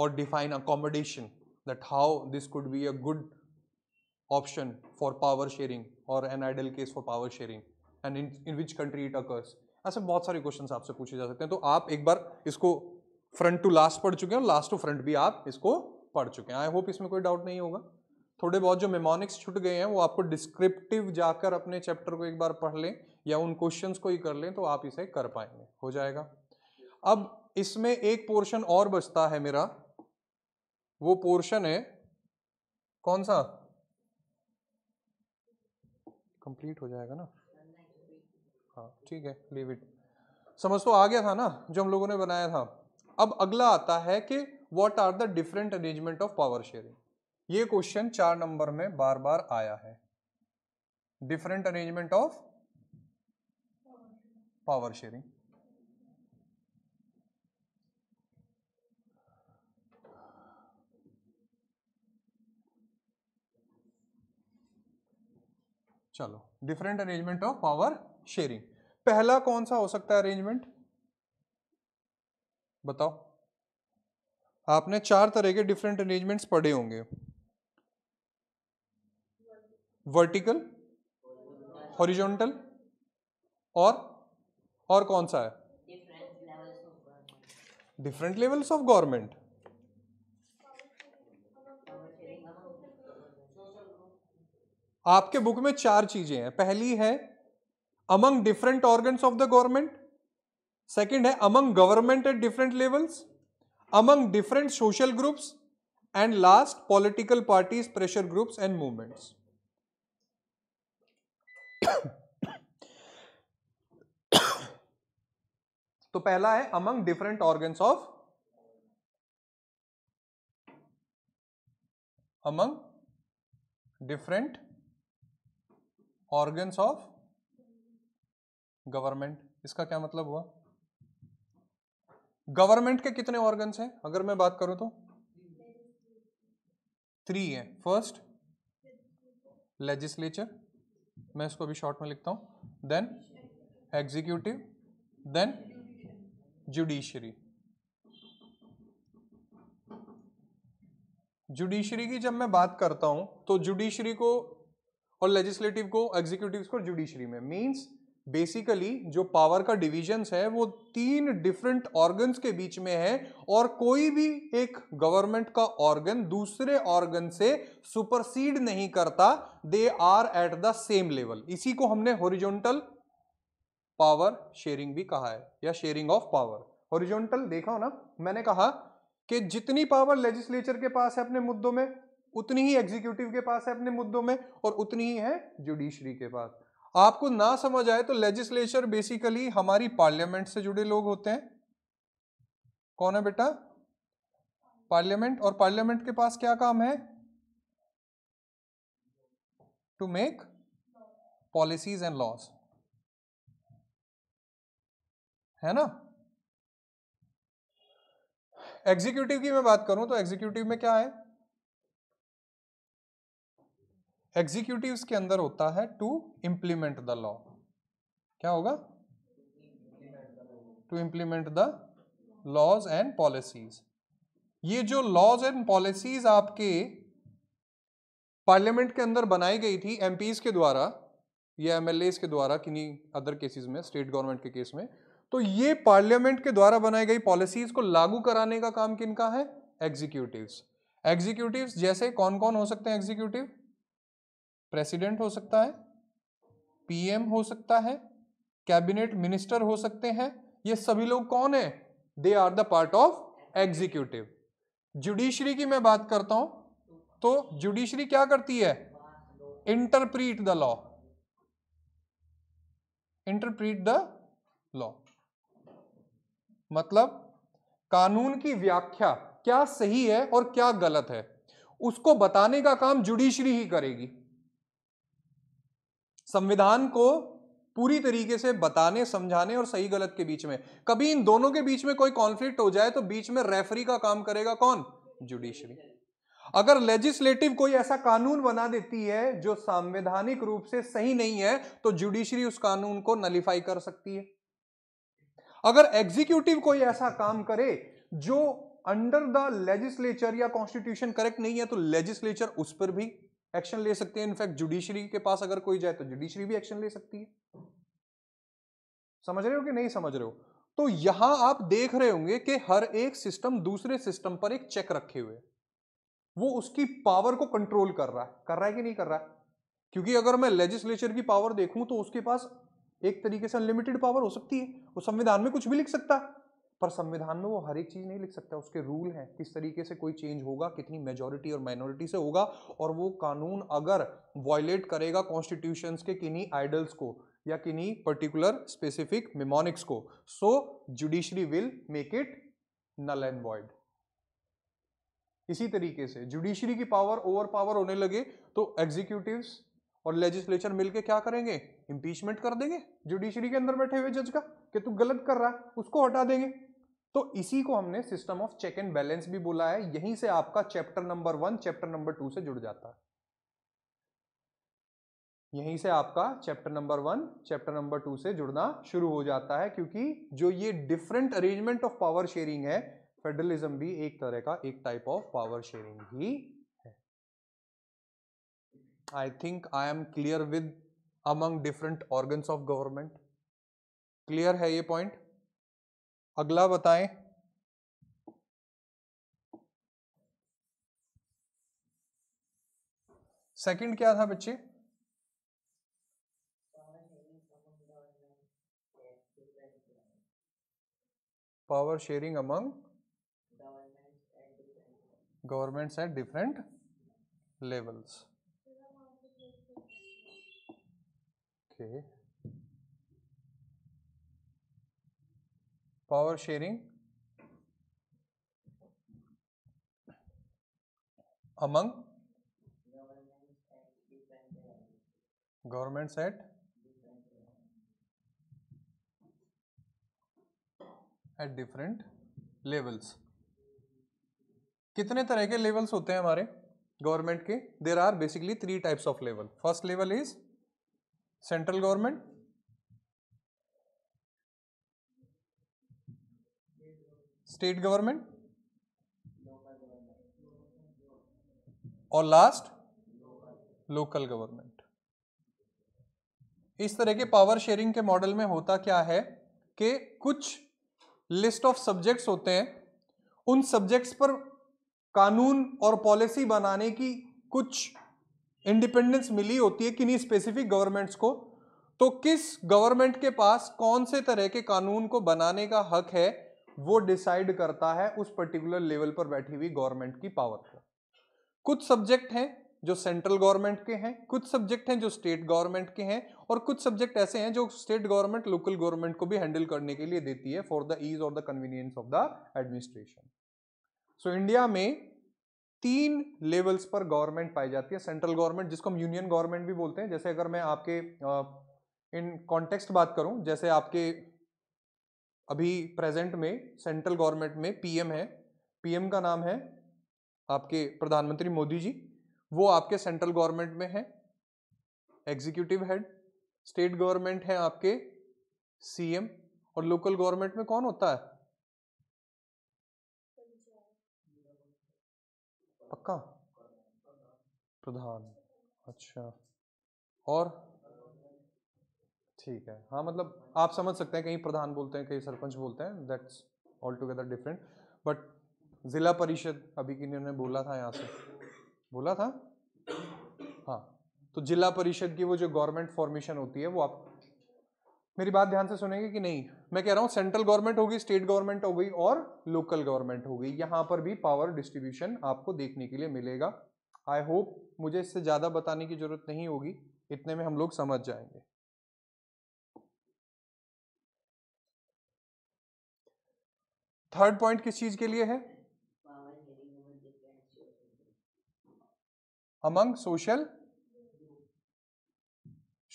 और define accommodation that how this could be a good option for power sharing or an ideal case for power sharing and in, in which country it occurs ऐसे बहुत सारे question आपसे पूछे जा सकते हैं तो आप एक बार इसको फ्रंट टू लास्ट पढ़ चुके हैं और लास्ट टू फ्रंट भी आप इसको पढ़ चुके हैं आई होप इसमें कोई डाउट नहीं होगा थोड़े बहुत जो मेमोनिक्स छुट गए हैं वो आपको डिस्क्रिप्टिव जाकर अपने चैप्टर को एक बार पढ़ लें या उन क्वेश्चंस को ही कर लें तो आप इसे कर पाएंगे हो जाएगा अब इसमें एक पोर्शन और बचता है मेरा वो पोर्शन है कौन सा कंप्लीट हो जाएगा ना हाँ ठीक है लीव इट समझ तो आ गया था ना जो हम लोगों ने बनाया था अब अगला आता है कि what are the different arrangement of power sharing ये क्वेश्चन चार नंबर में बार बार आया है different arrangement of power sharing चलो different arrangement of power sharing पहला कौन सा हो सकता है अरेंजमेंट बताओ आपने चार तरह के डिफरेंट अरेंजमेंट्स पढ़े होंगे वर्टिकल हॉरिजॉन्टल और और कौन सा है डिफरेंट लेवल्स ऑफ गवर्नमेंट आपके बुक में चार चीजें हैं पहली है among different organ of the government second है among government at different levels among different social groups and last political parties pressure groups and movements तो पहला है among different organs of among different organs of government इसका क्या मतलब हुआ government के कितने ऑर्गन्स हैं अगर मैं बात करूं तो थ्री है फर्स्ट लेजिस्लेचर मैं इसको अभी शॉर्ट में लिखता हूं then executive then judiciary judiciary की जब मैं बात करता हूं तो जुडिशरी को और लेजिस्लेटिव को एग्जीक्यूटिव को जुडिशरी में मीन्स बेसिकली जो पावर का डिविजन्स है वो तीन डिफरेंट ऑर्गन्स के बीच में है और कोई भी एक गवर्नमेंट का ऑर्गन दूसरे ऑर्गन से सुपरसीड नहीं करता they are at the same level इसी को हमने हॉरिजॉन्टल पावर शेयरिंग भी कहा है या शेयरिंग ऑफ पावर हॉरिजॉन्टल देखा हो ना मैंने कहा कि जितनी पावर लेजिस्लेचर के पास है अपने मुद्दों में उतनी ही एग्जीक्यूटिव के पास है अपने मुद्दों में और उतनी ही है जुडिशरी के पास आपको ना समझ आए तो लेजिस्लेचर बेसिकली हमारी पार्लियामेंट से जुड़े लोग होते हैं कौन है बेटा पार्लियामेंट और पार्लियामेंट के पास क्या काम है to make policies and laws है ना एग्जीक्यूटिव की मैं बात करूं तो एग्जीक्यूटिव में क्या है एग्जीक्यूटिव के अंदर होता है टू इंप्लीमेंट द लॉ क्या होगा to implement the laws and policies ये जो लॉज एंड पॉलिसीज आपके पार्लियामेंट के अंदर बनाई गई थी एमपीज के द्वारा या एमएलएस के द्वारा किन्हीं अदर केसेस में स्टेट गवर्नमेंट के केस में तो ये पार्लियामेंट के द्वारा बनाई गई पॉलिसीज को लागू कराने का काम किनका है एग्जीक्यूटिव एग्जीक्यूटिव जैसे कौन कौन हो सकते हैं एग्जीक्यूटिव प्रेसिडेंट हो सकता है पीएम हो सकता है कैबिनेट मिनिस्टर हो सकते हैं ये सभी लोग कौन है they are the part of executive judiciary की मैं बात करता हूं तो जुडिशरी क्या करती है interpret the law interpret the law मतलब कानून की व्याख्या क्या सही है और क्या गलत है उसको बताने का काम जुडिशरी ही करेगी संविधान को पूरी तरीके से बताने समझाने और सही गलत के बीच में कभी इन दोनों के बीच में कोई कॉन्फ्लिक्ट हो जाए तो बीच में रेफरी का काम करेगा कौन जुडिशरी अगर लेजिस्लेटिव कोई ऐसा कानून बना देती है जो संवैधानिक रूप से सही नहीं है तो जुडिशरी उस कानून को नलीफाई कर सकती है अगर एग्जीक्यूटिव कोई ऐसा काम करे जो अंडर द लेजिस्लेचर या कॉन्स्टिट्यूशन करेक्ट नहीं है तो लेजिस्लेचर उस पर भी एक्शन ले सकते हैं इनफैक्ट जुडिशरी के पास अगर कोई जाए तो जुडिशरी भी एक्शन ले सकती है समझ रहे हो कि नहीं समझ रहे हो तो यहां आप देख रहे होंगे कि हर एक सिस्टम दूसरे सिस्टम पर एक चेक रखे हुए वो उसकी पावर को कंट्रोल कर रहा है कर रहा है कि नहीं कर रहा है क्योंकि अगर मैं लेजिस्लेचर की पावर देखूं तो उसके पास एक तरीके से अनलिमिटेड पावर हो सकती है वो संविधान में कुछ भी लिख सकता है पर संविधान में वो हर एक चीज़ नहीं लिख सकता उसके रूल हैं किस तरीके से कोई चेंज होगा कितनी मेजोरिटी और माइनॉरिटी से होगा और वो कानून अगर वॉयलेट करेगा कॉन्स्टिट्यूशन के किन्हीं आइडल्स को या किन्हीं पर्टिकुलर स्पेसिफिक मेमोनिक्स को so judiciary will make it null and void इसी तरीके से जुडिशरी की पावर ओवर पावर होने लगे तो एग्जीक्यूटिव और लेजिस्लेचर मिलके क्या करेंगे इंपीचमेंट कर देंगे जुडिशरी के अंदर बैठे हुए जज का कि तू गलत कर रहा है उसको हटा देंगे तो इसी को हमने system of check and balance भी बोला है यहीं से आपका chapter number one chapter number two से जुड़ जाता है यहीं से आपका chapter number one chapter number two से जुड़ना शुरू हो जाता है क्योंकि जो ये different arrangement of power sharing है फेडरलिज्म भी एक तरह का एक टाइप ऑफ पावर शेयरिंग ही है I think I am clear with among different organs of government clear है ये पॉइंट अगला बताएं सेकंड क्या था बच्चे power sharing among governments at different levels okay power sharing among government at at different levels कितने तरह के लेवल्स होते हैं हमारे गवर्नमेंट के there are basically three types of level first level is central government state government और last local government इस तरह के पावर शेयरिंग के मॉडल में होता क्या है कि कुछ लिस्ट ऑफ सब्जेक्ट्स होते हैं उन सब्जेक्ट्स पर कानून और पॉलिसी बनाने की कुछ इंडिपेंडेंस मिली होती है किन्हीं स्पेसिफिक गवर्नमेंट्स को तो किस गवर्नमेंट के पास कौन से तरह के कानून को बनाने का हक है वो डिसाइड करता है उस पर्टिकुलर लेवल पर बैठी हुई गवर्नमेंट की पावर को कुछ सब्जेक्ट हैं जो सेंट्रल गवर्नमेंट के हैं कुछ सब्जेक्ट हैं जो स्टेट गवर्नमेंट के हैं और कुछ सब्जेक्ट ऐसे हैं जो स्टेट गवर्नमेंट लोकल गवर्नमेंट को भी हैंडल करने के लिए देती है फॉर द ईज और the convenience of the administration so India में तीन लेवल्स पर गवर्नमेंट पाई जाती है सेंट्रल गवर्नमेंट जिसको हम यूनियन गवर्नमेंट भी बोलते हैं जैसे अगर मैं आपके इन कॉन्टेक्स्ट बात करूं जैसे आपके अभी प्रेजेंट में सेंट्रल गवर्नमेंट में पीएम है पीएम का नाम है आपके प्रधानमंत्री मोदी जी वो आपके सेंट्रल गवर्नमेंट में है एग्जीक्यूटिव हेड स्टेट गवर्नमेंट है आपके सीएम और लोकल गवर्नमेंट में कौन होता है पक्का प्रधान अच्छा और ठीक है हाँ मतलब आप समझ सकते हैं कहीं प्रधान बोलते हैं कहीं सरपंच बोलते हैं that's all together different but zila parishad अभी कि ने बोला था यहाँ से बोला था हाँ तो जिला परिषद की वो जो गवर्नमेंट फॉर्मेशन होती है वो आप मेरी बात ध्यान से सुनेंगे कि नहीं मैं कह रहा हूँ सेंट्रल गवर्नमेंट होगी स्टेट गवर्नमेंट हो गई और लोकल गवर्नमेंट हो गई यहाँ पर भी पावर डिस्ट्रीब्यूशन आपको देखने के लिए मिलेगा आई होप मुझे इससे ज़्यादा बताने की जरूरत नहीं होगी इतने में हम लोग समझ जाएंगे थर्ड पॉइंट किस चीज के लिए है अमंग सोशल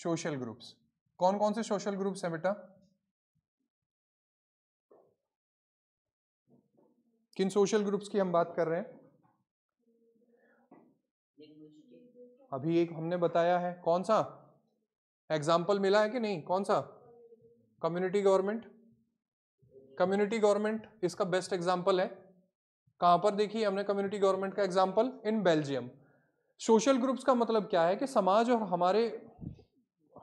सोशल ग्रुप्स कौन कौन से सोशल ग्रुप्स हैं बेटा किन सोशल ग्रुप्स की हम बात कर रहे हैं अभी एक हमने बताया है कौन सा एग्जाम्पल मिला है कि नहीं कौन सा कम्युनिटी गवर्नमेंट कम्युनिटी गवर्नमेंट इसका बेस्ट एग्जाम्पल है कहाँ पर देखिए हमने कम्युनिटी गवर्नमेंट का example in Belgium social groups का मतलब क्या है कि समाज और हमारे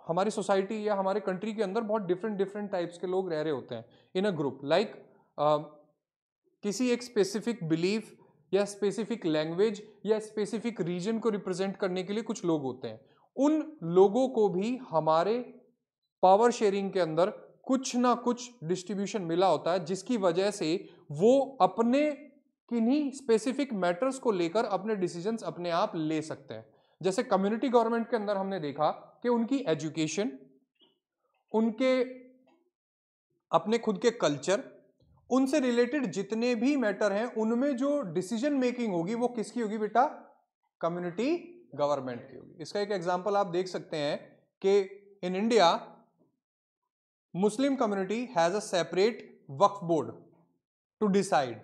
हमारी सोसाइटी या हमारे कंट्री के अंदर बहुत डिफरेंट डिफरेंट टाइप्स के लोग रह रहे होते हैं इन अ ग्रुप लाइक किसी एक स्पेसिफिक बिलीफ या स्पेसिफिक लैंग्वेज या स्पेसिफिक रीजन को रिप्रेजेंट करने के लिए कुछ लोग होते हैं उन लोगों को भी हमारे पावर शेयरिंग के अंदर कुछ ना कुछ डिस्ट्रीब्यूशन मिला होता है जिसकी वजह से वो अपने किन्हीं स्पेसिफिक मैटर्स को लेकर अपने डिसीजंस अपने आप ले सकते हैं जैसे कम्युनिटी गवर्नमेंट के अंदर हमने देखा कि उनकी एजुकेशन उनके अपने खुद के कल्चर उनसे रिलेटेड जितने भी मैटर हैं उनमें जो डिसीजन मेकिंग होगी वो किसकी होगी बेटा कम्युनिटी गवर्नमेंट की होगी इसका एक एग्जाम्पल आप देख सकते हैं कि in India Muslim community has a separate Waqf board to decide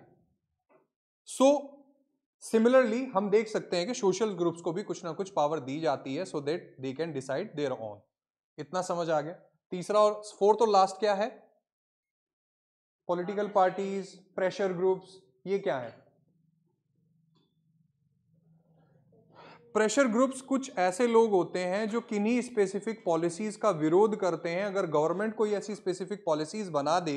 so similarly हम देख सकते हैं कि सोशल ग्रुप्स को भी कुछ ना कुछ पावर दी जाती है so that they can decide their own इतना समझ आ गया तीसरा और फोर्थ और लास्ट क्या है पॉलिटिकल पार्टीज प्रेशर ग्रुप्स ये क्या है प्रेशर ग्रुप्स कुछ ऐसे लोग होते हैं जो किन्हीं स्पेसिफिक पॉलिसीज़ का विरोध करते हैं अगर गवर्नमेंट कोई ऐसी स्पेसिफिक पॉलिसीज़ बना दे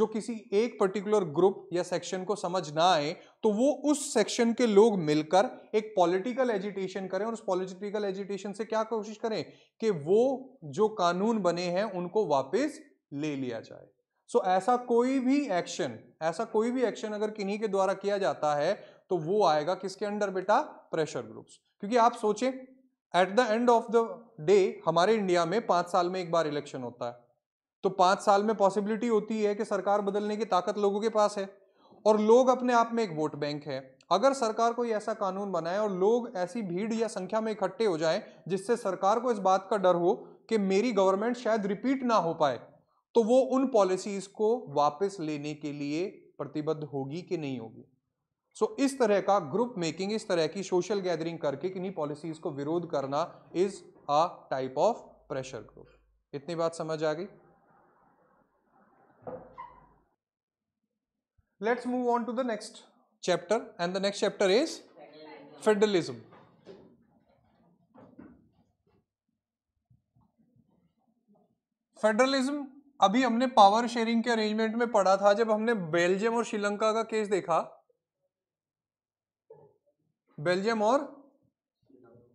जो किसी एक पर्टिकुलर ग्रुप या सेक्शन को समझ ना आए तो वो उस सेक्शन के लोग मिलकर एक पॉलिटिकल एजिटेशन करें और उस पॉलिटिकल एजिटेशन से क्या कोशिश करें कि वो जो कानून बने हैं उनको वापस ले लिया जाए सो so, ऐसा कोई भी एक्शन ऐसा कोई भी एक्शन अगर किन्हीं के द्वारा किया जाता है तो वो आएगा किसके अंडर बेटा प्रेशर ग्रुप्स क्योंकि आप सोचें at the end of the day हमारे इंडिया में पांच साल में एक बार इलेक्शन होता है तो पांच साल में पॉसिबिलिटी होती है कि सरकार बदलने की ताकत लोगों के पास है और लोग अपने आप में एक वोट बैंक है अगर सरकार कोई ऐसा कानून बनाए और लोग ऐसी भीड़ या संख्या में इकट्ठे हो जाए जिससे सरकार को इस बात का डर हो कि मेरी गवर्नमेंट शायद रिपीट ना हो पाए तो वो उन पॉलिसीज को वापस लेने के लिए प्रतिबद्ध होगी कि नहीं होगी सो so, इस तरह का ग्रुप मेकिंग इस तरह की सोशल गैदरिंग करके किन्हीं पॉलिसीज को विरोध करना is a type of pressure group इतनी बात समझ आ गई let's move on to the next chapter and the next chapter is federalism federalism अभी हमने पावर शेयरिंग के अरेंजमेंट में पढ़ा था जब हमने बेल्जियम और श्रीलंका का केस देखा बेल्जियम और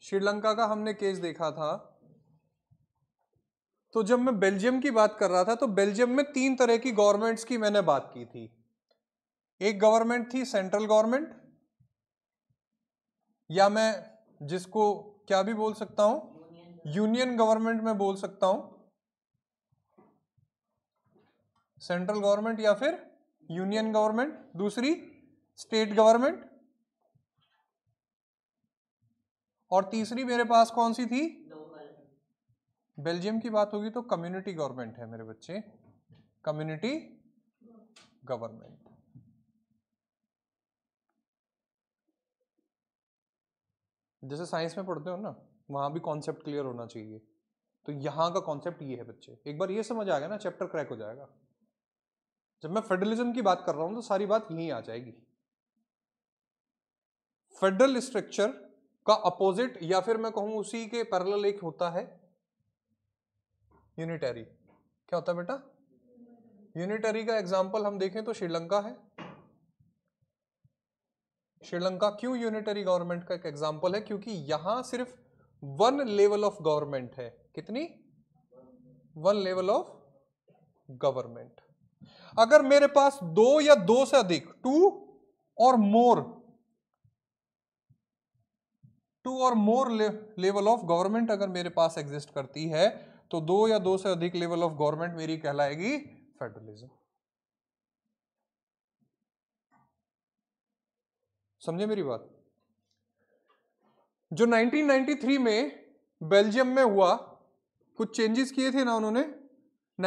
श्रीलंका का हमने केस देखा था तो जब मैं बेल्जियम की बात कर रहा था तो बेल्जियम में तीन तरह की गवर्नमेंट्स की मैंने बात की थी एक गवर्नमेंट थी सेंट्रल गवर्नमेंट या मैं जिसको क्या भी बोल सकता हूं यूनियन गवर्नमेंट में बोल सकता हूं सेंट्रल गवर्नमेंट या फिर यूनियन गवर्नमेंट दूसरी स्टेट गवर्नमेंट और तीसरी मेरे पास कौन सी थी बेल्जियम की बात होगी तो कम्युनिटी गवर्नमेंट है मेरे बच्चे कम्युनिटी गवर्नमेंट जैसे साइंस में पढ़ते हो ना वहां भी कॉन्सेप्ट क्लियर होना चाहिए तो यहां का कॉन्सेप्ट ये है बच्चे एक बार ये समझ आ गया ना चैप्टर क्रैक हो जाएगा जब मैं फेडरलिज्म की बात कर रहा हूं तो सारी बात यहीं आ जाएगी फेडरल स्ट्रक्चर का अपोजिट या फिर मैं कहूं उसी के पैरेलल एक होता है यूनिटरी क्या होता है बेटा यूनिटरी का एग्जाम्पल हम देखें तो श्रीलंका है श्रीलंका क्यों यूनिटरी गवर्नमेंट का एक एग्जाम्पल है क्योंकि यहां सिर्फ वन लेवल ऑफ गवर्नमेंट है कितनी वन लेवल ऑफ गवर्नमेंट अगर मेरे पास दो या दो से अधिक टू और मोर टू और मोर लेवल ऑफ गवर्नमेंट अगर मेरे पास एग्जिस्ट करती है तो दो या दो से अधिक लेवल ऑफ गवर्नमेंट मेरी कहलाएगी फेडरलिज्म समझे मेरी बात जो 1993 में बेल्जियम में हुआ कुछ चेंजेस किए थे ना उन्होंने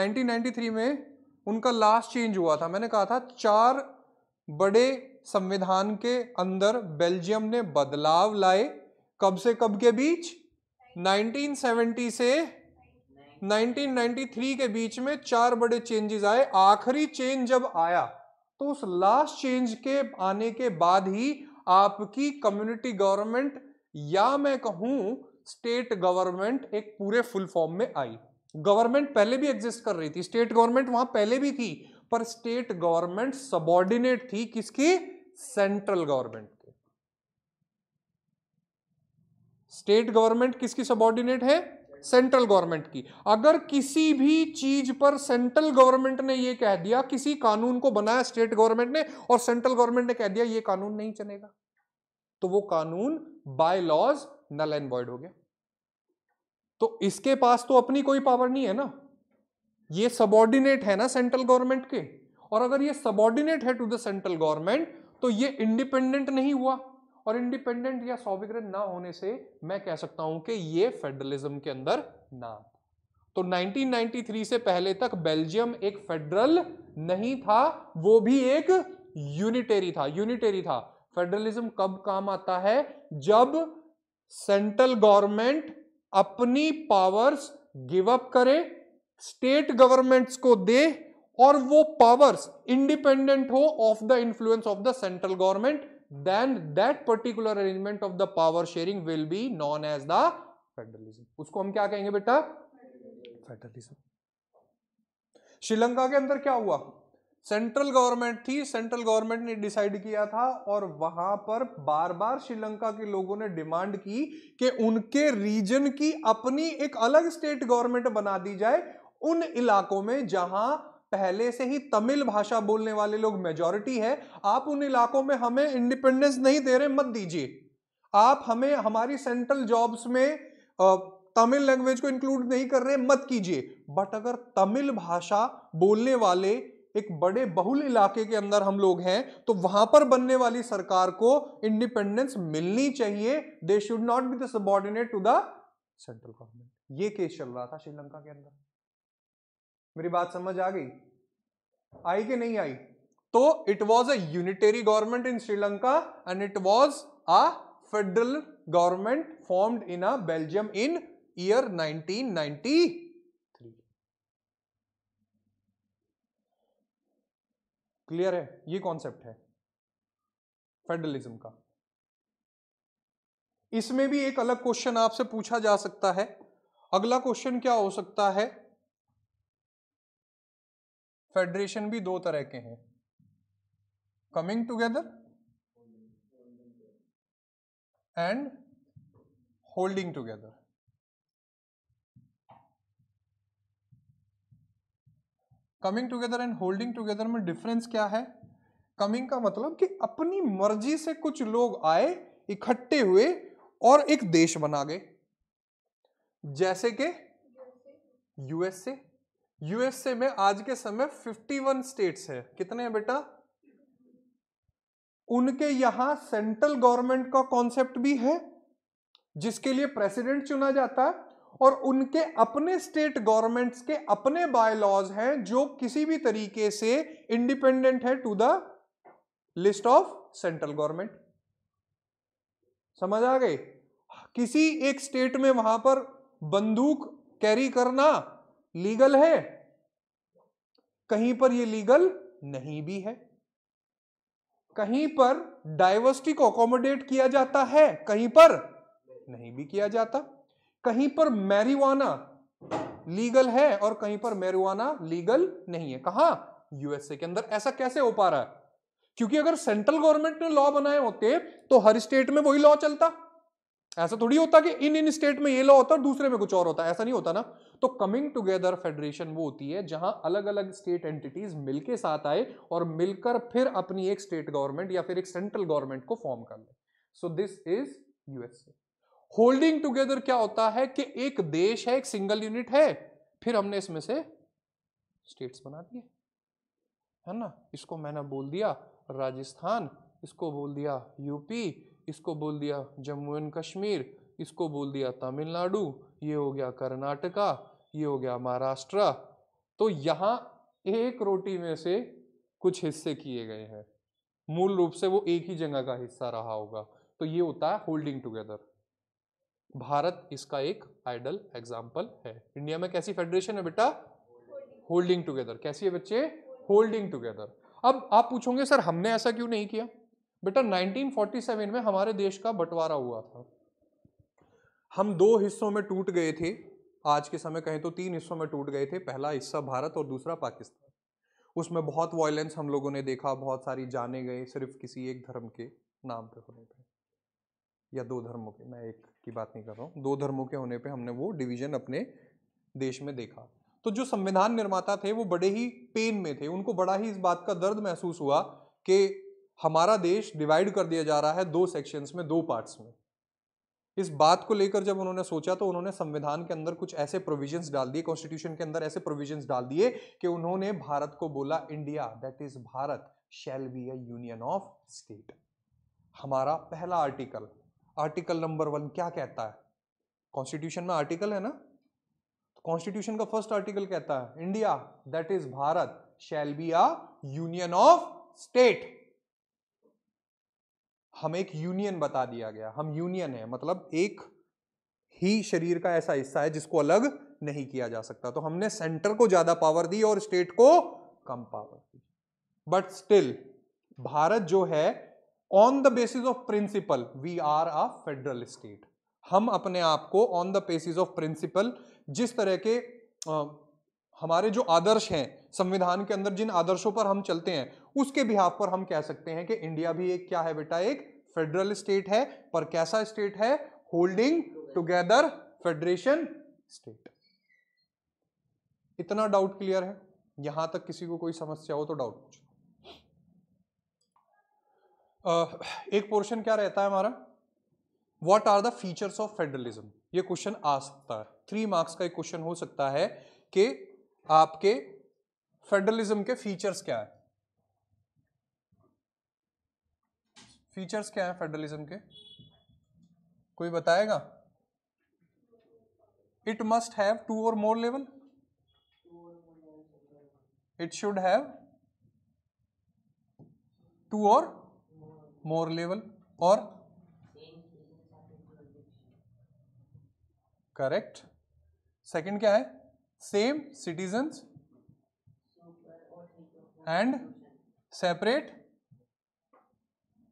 1993 में उनका लास्ट चेंज हुआ था मैंने कहा था चार बड़े संविधान के अंदर बेल्जियम ने बदलाव लाए कब से कब के बीच 1970 से 1993 के बीच में चार बड़े चेंजेस आए आखिरी चेंज जब आया तो उस लास्ट चेंज के आने के बाद ही आपकी कम्युनिटी गवर्नमेंट या मैं कहूं स्टेट गवर्नमेंट एक पूरे फुल फॉर्म में आई गवर्नमेंट पहले भी एग्जिस्ट कर रही थी स्टेट गवर्नमेंट वहां पहले भी थी पर स्टेट गवर्नमेंट सबॉर्डिनेट थी किसकी सेंट्रल गवर्नमेंट स्टेट गवर्नमेंट किसकी सबॉर्डिनेट है सेंट्रल गवर्नमेंट की अगर किसी भी चीज पर सेंट्रल गवर्नमेंट ने यह कह दिया किसी कानून को बनाया स्टेट गवर्नमेंट ने और सेंट्रल गवर्नमेंट ने कह दिया यह कानून नहीं चलेगा तो वो कानून by laws null and void हो गया तो इसके पास तो अपनी कोई पावर नहीं है ना ये सबॉर्डिनेट है ना सेंट्रल गवर्नमेंट के और अगर ये सबॉर्डिनेट है टू द सेंट्रल गवर्नमेंट तो ये इंडिपेंडेंट नहीं हुआ और इंडिपेंडेंट या सॉविग्रन ना होने से मैं कह सकता हूं कि ये फेडरलिज्म के अंदर ना तो 1993 से पहले तक बेल्जियम एक फेडरल नहीं था वो भी एक यूनिटेरी था यूनिटेरी था फेडरलिज्म कब काम आता है जब सेंट्रल गवर्नमेंट अपनी पावर्स गिव अप करे स्टेट गवर्नमेंट्स को दे और वो पावर्स इंडिपेंडेंट हो of the influence of the central government then that particular arrangement of the power sharing will be known as the federalism उसको हम क्या कहेंगे बेटा federalism श्रीलंका के अंदर क्या हुआ सेंट्रल गवर्नमेंट थी सेंट्रल गवर्नमेंट ने डिसाइड किया था और वहां पर बार बार श्रीलंका के लोगों ने डिमांड की कि उनके रीजन की अपनी एक अलग स्टेट गवर्नमेंट बना दी जाए उन इलाकों में जहां पहले से ही तमिल भाषा बोलने वाले लोग मेजोरिटी है आप उन इलाकों में हमें इंडिपेंडेंस नहीं दे रहे मत दीजिए आप हमें हमारी सेंट्रल जॉब्स में तमिल लैंग्वेज को इंक्लूड नहीं कर रहे मत कीजिए बट अगर तमिल भाषा बोलने वाले एक बड़े बहुल इलाके के अंदर हम लोग हैं तो वहां पर बनने वाली सरकार को इंडिपेंडेंस मिलनी चाहिए they should not be the subordinate to the central government ये केस चल रहा था श्रीलंका के अंदर मेरी बात समझ आ गई आई कि नहीं आई तो it was a unitary government in Sri Lanka and it was a federal government formed in a Belgium in year 1993 clear है ये कॉन्सेप्ट है फेडरलिज्म का इसमें भी एक अलग क्वेश्चन आपसे पूछा जा सकता है अगला क्वेश्चन क्या हो सकता है फेडरेशन भी दो तरह के हैं coming together and holding together coming together and holding together में डिफरेंस क्या है कमिंग का मतलब कि अपनी मर्जी से कुछ लोग आए इकट्ठे हुए और एक देश बना गए जैसे कि यूएसए यूएसए में आज के समय 51 स्टेट्स है कितने हैं बेटा उनके यहां सेंट्रल गवर्नमेंट का कॉन्सेप्ट भी है जिसके लिए प्रेसिडेंट चुना जाता है और उनके अपने स्टेट गवर्नमेंट्स के अपने बायलॉज हैं जो किसी भी तरीके से इंडिपेंडेंट है to the list of central government समझ आ गए किसी एक स्टेट में वहां पर बंदूक कैरी करना लीगल है कहीं पर यह लीगल नहीं भी है कहीं पर डाइवर्सिटी को अकोमोडेट किया जाता है कहीं पर नहीं भी किया जाता कहीं पर मैरिवाना लीगल है और कहीं पर मैरिवाना लीगल नहीं है कहा यूएसए के अंदर ऐसा कैसे हो पा रहा है क्योंकि अगर सेंट्रल गवर्नमेंट ने लॉ बनाए होते तो हर स्टेट में वही लॉ चलता ऐसा थोड़ी होता कि इन इन स्टेट में ये लॉ होता और दूसरे में कुछ और होता ऐसा नहीं होता ना तो कमिंग टुगेदर फेडरेशन वो होती है जहां अलग अलग स्टेट एंटिटीज मिलके साथ आए और मिलकर फिर अपनी एक स्टेट गवर्नमेंट या फिर एक सेंट्रल गवर्नमेंट को फॉर्म कर ले so this is USA holding together क्या होता है कि एक देश है एक सिंगल यूनिट है फिर हमने इसमें से स्टेट्स बना दिए है ना इसको मैंने बोल दिया राजस्थान इसको बोल दिया यूपी इसको बोल दिया जम्मू एंड कश्मीर इसको बोल दिया तमिलनाडु ये हो गया कर्नाटका ये हो गया महाराष्ट्र तो यहाँ एक रोटी में से कुछ हिस्से किए गए हैं मूल रूप से वो एक ही जगह का हिस्सा रहा होगा तो ये होता है होल्डिंग टुगेदर भारत इसका एक आइडल एग्जाम्पल है इंडिया में कैसी फेडरेशन है बेटा होल्डिंग टुगेदर कैसी है बच्चे होल्डिंग टुगेदर अब आप पूछोगे सर हमने ऐसा क्यों नहीं किया बेटा 1947 में हमारे देश का बंटवारा हुआ था हम दो हिस्सों में टूट गए थे आज के समय कहें तो तीन हिस्सों में टूट गए थे पहला हिस्सा भारत और दूसरा पाकिस्तान उसमें बहुत वायलेंस हम लोगों ने देखा बहुत सारी जाने गए सिर्फ किसी एक धर्म के नाम पर होने पर या दो धर्मों के मैं एक की बात नहीं कर रहा हूँ दो धर्मों के होने पर हमने वो डिवीजन अपने देश में देखा तो जो संविधान निर्माता थे वो बड़े ही पेन में थे उनको बड़ा ही इस बात का दर्द महसूस हुआ कि हमारा देश डिवाइड कर दिया जा रहा है दो सेक्शंस में दो पार्ट्स में इस बात को लेकर जब उन्होंने सोचा तो उन्होंने संविधान के अंदर कुछ ऐसे प्रोविजंस डाल दिए कॉन्स्टिट्यूशन के अंदर ऐसे प्रोविजंस डाल दिए कि उन्होंने भारत को बोला India that is Bharat shall be a union of state हमारा पहला आर्टिकल आर्टिकल नंबर वन क्या कहता है कॉन्स्टिट्यूशन में आर्टिकल है ना कॉन्स्टिट्यूशन का फर्स्ट आर्टिकल कहता है India that is Bharat shall be a union of state हम एक यूनियन बता दिया गया हम यूनियन है मतलब एक ही शरीर का ऐसा हिस्सा है जिसको अलग नहीं किया जा सकता तो हमने सेंटर को ज्यादा पावर दी और स्टेट को कम पावर दी बट स्टिल भारत जो है on the basis of principle we are a federal state हम अपने आप को on the basis of principle जिस तरह के आ, हमारे जो आदर्श हैं संविधान के अंदर जिन आदर्शों पर हम चलते हैं उसके बिहाफ पर हम कह सकते हैं कि इंडिया भी एक क्या है बेटा एक फेडरल स्टेट है पर कैसा स्टेट है होल्डिंग टुगेदर फेडरेशन स्टेट इतना डाउट क्लियर है यहां तक किसी को कोई समस्या हो तो डाउट पूछो uh, एक पोर्शन क्या रहता है हमारा what are the features of federalism question आ सकता है थ्री मार्क्स का एक क्वेश्चन हो सकता है कि आपके फेडरलिज्म के फीचर्स क्या है फीचर्स क्या है फेडरलिज्म के कोई बताएगा इट मस्ट हैव टू और more level it should have two और मोर लेवल और करेक्ट सेकंड क्या है same citizens and separate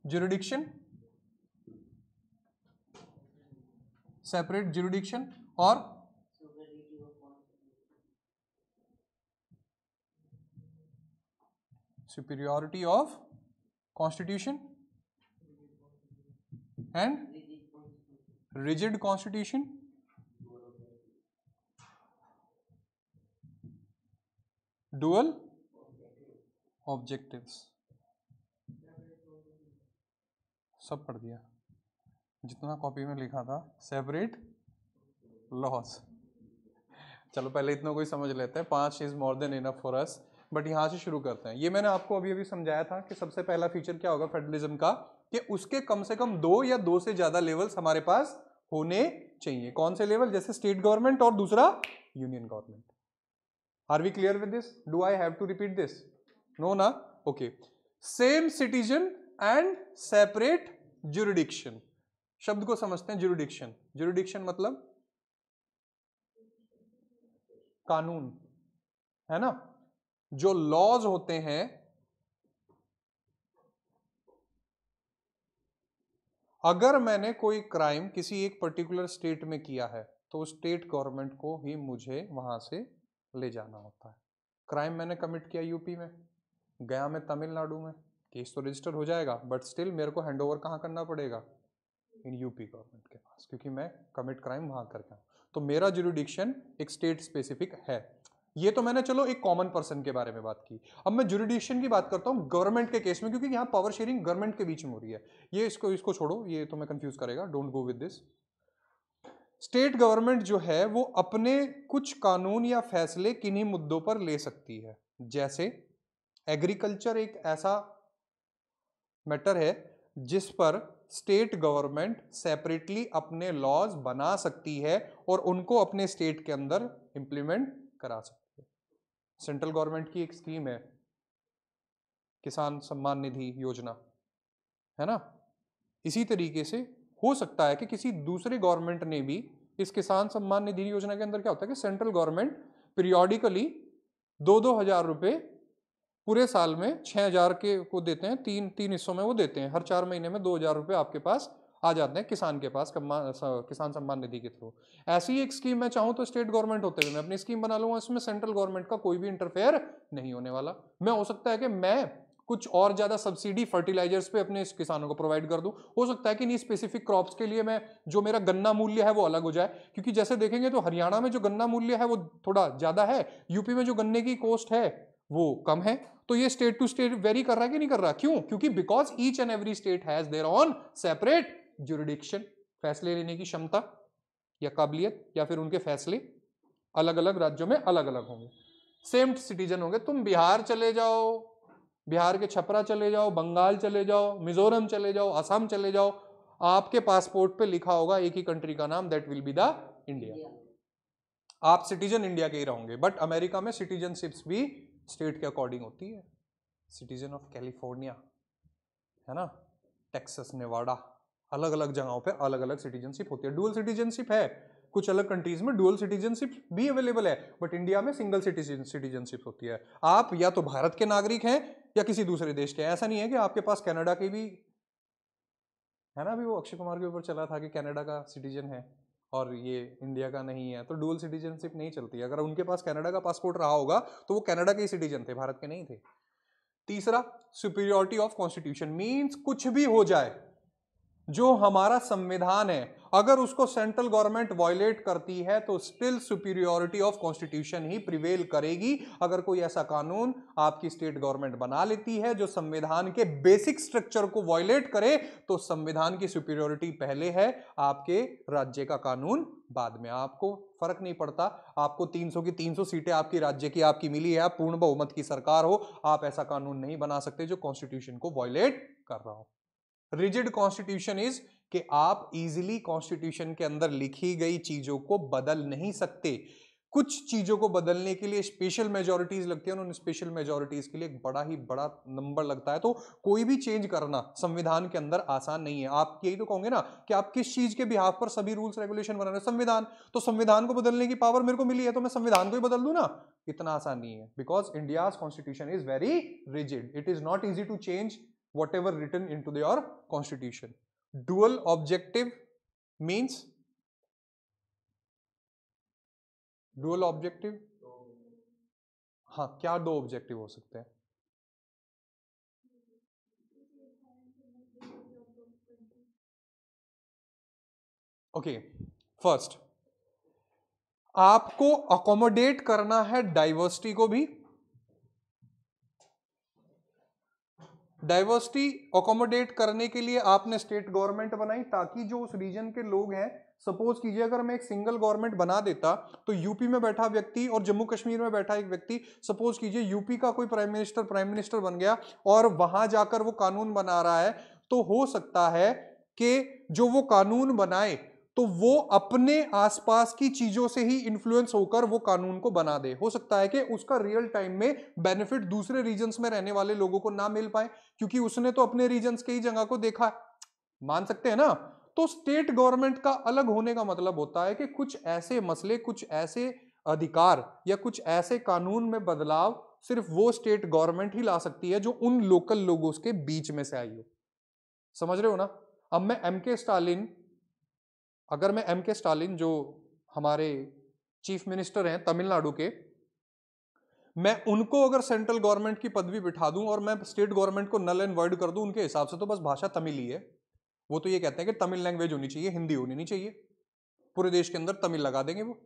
jurisdiction separate jurisdiction or superiority of constitution and rigid constitution dual objectives सब पढ़ दिया जितना कॉपी में लिखा था सेपरेट लॉस चलो पहले इतना कोई समझ लेते हैं पांच is more than enough for us but यहां से शुरू करते हैं ये मैंने आपको अभी अभी समझाया था कि सबसे पहला फीचर क्या होगा फेडरलिज्म का कि उसके कम से कम दो या दो से ज़्यादा लेवल्स हमारे पास होने चाहिए कौन से लेवल जैसे स्टेट गवर्नमेंट और दूसरा union government are we clear with this do I have to repeat this no ना okay same citizen and separate jurisdiction शब्द को समझते हैं जुरिडिक्शन जुरिडिक्शन मतलब कानून है ना जो लॉज होते हैं अगर मैंने कोई क्राइम किसी एक पर्टिकुलर स्टेट में किया है तो स्टेट गवर्नमेंट को ही मुझे वहां से ले जाना होता है क्राइम मैंने कमिट किया यूपी में गया मैं तमिलनाडु में केस तो रजिस्टर हो जाएगा बट स्टिल मेरे को हैंड ओवर कहाँ करना पड़ेगा इन यूपी गवर्नमेंट के पास क्योंकि मैं कमिट क्राइम वहाँ करके आऊँ तो मेरा जुडिडिक्शन एक स्टेट स्पेसिफिक है ये तो मैंने चलो एक कॉमन पर्सन के बारे में बात की अब मैं जुडिडिक्शन की बात करता हूँ गवर्नमेंट के केस में क्योंकि यहाँ पावर शेयरिंग गवर्नमेंट के बीच में हो रही है ये इसको इसको छोड़ो ये तो मैं कंफ्यूज करेगा don't go with this state government जो है वो अपने कुछ कानून या फैसले किन्हीं मुद्दों पर ले सकती है जैसे एग्रीकल्चर एक ऐसा मैटर है जिस पर स्टेट गवर्नमेंट सेपरेटली अपने लॉज बना सकती है और उनको अपने स्टेट के अंदर इंप्लीमेंट करा सकती है सेंट्रल गवर्नमेंट की एक स्कीम है किसान सम्मान निधि योजना है ना इसी तरीके से हो सकता है कि किसी दूसरे गवर्नमेंट ने भी इस किसान सम्मान निधि योजना के अंदर क्या होता है कि सेंट्रल गवर्नमेंट पीरियोडिकली दो दो हजार रुपये पूरे साल में छः हज़ार के को देते हैं तीन तीन हिस्सों में वो देते हैं हर चार महीने में दो हज़ार रुपये आपके पास आ जाते हैं किसान के पास किसान सम्मान निधि के थ्रू ऐसी एक स्कीम मैं चाहूँ तो स्टेट गवर्नमेंट होते हुए मैं अपनी स्कीम बना लूँगा इसमें सेंट्रल गवर्नमेंट का कोई भी इंटरफेयर नहीं होने वाला मैं हो सकता है कि मैं कुछ और ज़्यादा सब्सिडी फर्टिलाइजर्स पे अपने किसानों को प्रोवाइड कर दूँ हो सकता है कि नहीं स्पेसिफिक क्रॉप्स के लिए मैं जो मेरा गन्ना मूल्य है वो अलग हो जाए क्योंकि जैसे देखेंगे तो हरियाणा में जो गन्ना मूल्य है वो थोड़ा ज़्यादा है यूपी में जो गन्ने की कॉस्ट है वो कम है तो ये स्टेट टू स्टेट वेरी कर रहा है कि नहीं कर रहा क्यों क्योंकि because each and every state has their own separate jurisdiction फैसले लेने की क्षमता या काबिलियत या फिर उनके फैसले अलग अलग राज्यों में अलग अलग होंगे सेम सिटीजन होंगे तुम बिहार चले जाओ बिहार के छपरा चले जाओ बंगाल चले जाओ मिजोरम चले जाओ असम चले जाओ आपके पासपोर्ट पे लिखा होगा एक ही कंट्री का नाम that will be the India आप सिटीजन इंडिया के ही रहोगे बट अमेरिका में सिटीजनशिप्स भी स्टेट के अकॉर्डिंग होती है सिटीजन ऑफ कैलिफोर्निया है ना टेक्सस नेवाडा अलग अलग जगहों पे अलग अलग सिटीजनशिप होती है डुअल सिटीजनशिप है कुछ अलग कंट्रीज में डुअल सिटीजनशिप भी अवेलेबल है बट इंडिया में सिंगल सिटीजनशिप होती है आप या तो भारत के नागरिक हैं या किसी दूसरे देश के ऐसा नहीं है कि आपके पास कनाडा की भी है ना अभी वो अक्षय कुमार के ऊपर चला था कि कनाडा का सिटीजन है और ये इंडिया का नहीं है तो डुअल सिटीजनशिप नहीं चलती अगर उनके पास कनाडा का पासपोर्ट रहा होगा तो वो कनाडा के ही सिटीजन थे भारत के नहीं थे तीसरा सुपीरियोरिटी ऑफ कॉन्स्टिट्यूशन मीन्स कुछ भी हो जाए जो हमारा संविधान है अगर उसको सेंट्रल गवर्नमेंट वॉयलेट करती है तो स्टिल सुपीरियोरिटी ऑफ कॉन्स्टिट्यूशन ही प्रिवेल करेगी अगर कोई ऐसा कानून आपकी स्टेट गवर्नमेंट बना लेती है जो संविधान के बेसिक स्ट्रक्चर को वॉयलेट करे तो संविधान की सुपीरियोरिटी पहले है आपके राज्य का कानून बाद में आपको फर्क नहीं पड़ता आपको 300 की 300 सीटें आपकी राज्य की आपकी मिली है आप पूर्ण बहुमत की सरकार हो आप ऐसा कानून नहीं बना सकते जो कॉन्स्टिट्यूशन को वॉयलेट कर रहा हो रिजिड कॉन्स्टिट्यूशन इज कि आप इजीली कॉन्स्टिट्यूशन के अंदर लिखी गई चीजों को बदल नहीं सकते कुछ चीजों को बदलने के लिए स्पेशल मेजोरिटीज लगती है उन स्पेशल मेजोरिटीज के लिए बड़ा ही बड़ा नंबर लगता है तो कोई भी चेंज करना संविधान के अंदर आसान नहीं है आप यही तो कहोगे ना कि आप किस चीज के बिहाफ पर सभी रूल्स रेगुलेशन बना रहे संविधान तो संविधान को बदलने की पावर मेरे को मिली है तो मैं संविधान को ही बदल दू ना इतना आसान नहीं है because India's constitution is very rigid it is not easy to change whatever written into your constitution. Dual objective means dual objective ha kya do objective ho sakte हैं ओके फर्स्ट आपको अकोमोडेट करना है diversity को भी diversity accommodate करने के लिए आपने स्टेट गवर्नमेंट बनाई ताकि जो उस रीजन के लोग हैं सपोज कीजिए अगर मैं एक सिंगल गवर्नमेंट बना देता तो यूपी में बैठा व्यक्ति और जम्मू कश्मीर में बैठा एक व्यक्ति सपोज कीजिए यूपी का कोई प्राइम मिनिस्टर प्राइम मिनिस्टर बन गया और वहां जाकर वो कानून बना रहा है तो हो सकता है कि जो वो कानून बनाए तो वो अपने आसपास की चीजों से ही इन्फ्लुएंस होकर वो कानून को बना दे हो सकता है कि उसका रियल टाइम में बेनिफिट दूसरे रीजन्स में रहने वाले लोगों को ना मिल पाए क्योंकि उसने तो अपने रीजन्स के ही जगह को देखा मान सकते हैं ना तो स्टेट गवर्नमेंट का अलग होने का मतलब होता है कि कुछ ऐसे मसले कुछ ऐसे अधिकार या कुछ ऐसे कानून में बदलाव सिर्फ वो स्टेट गवर्नमेंट ही ला सकती है जो उन लोकल लोगों के बीच में से आई हो समझ रहे हो ना अब मैं एम के स्टालिन अगर मैं एम के स्टालिन जो हमारे चीफ मिनिस्टर हैं तमिलनाडु के मैं उनको अगर सेंट्रल गवर्नमेंट की पदवी बिठा दूं और मैं स्टेट गवर्नमेंट को नल एंड वर्ड कर दूं उनके हिसाब से तो बस भाषा तमिल ही है वो तो ये कहते हैं कि तमिल लैंग्वेज होनी चाहिए हिंदी होनी नहीं चाहिए पूरे देश के अंदर तमिल लगा देंगे वो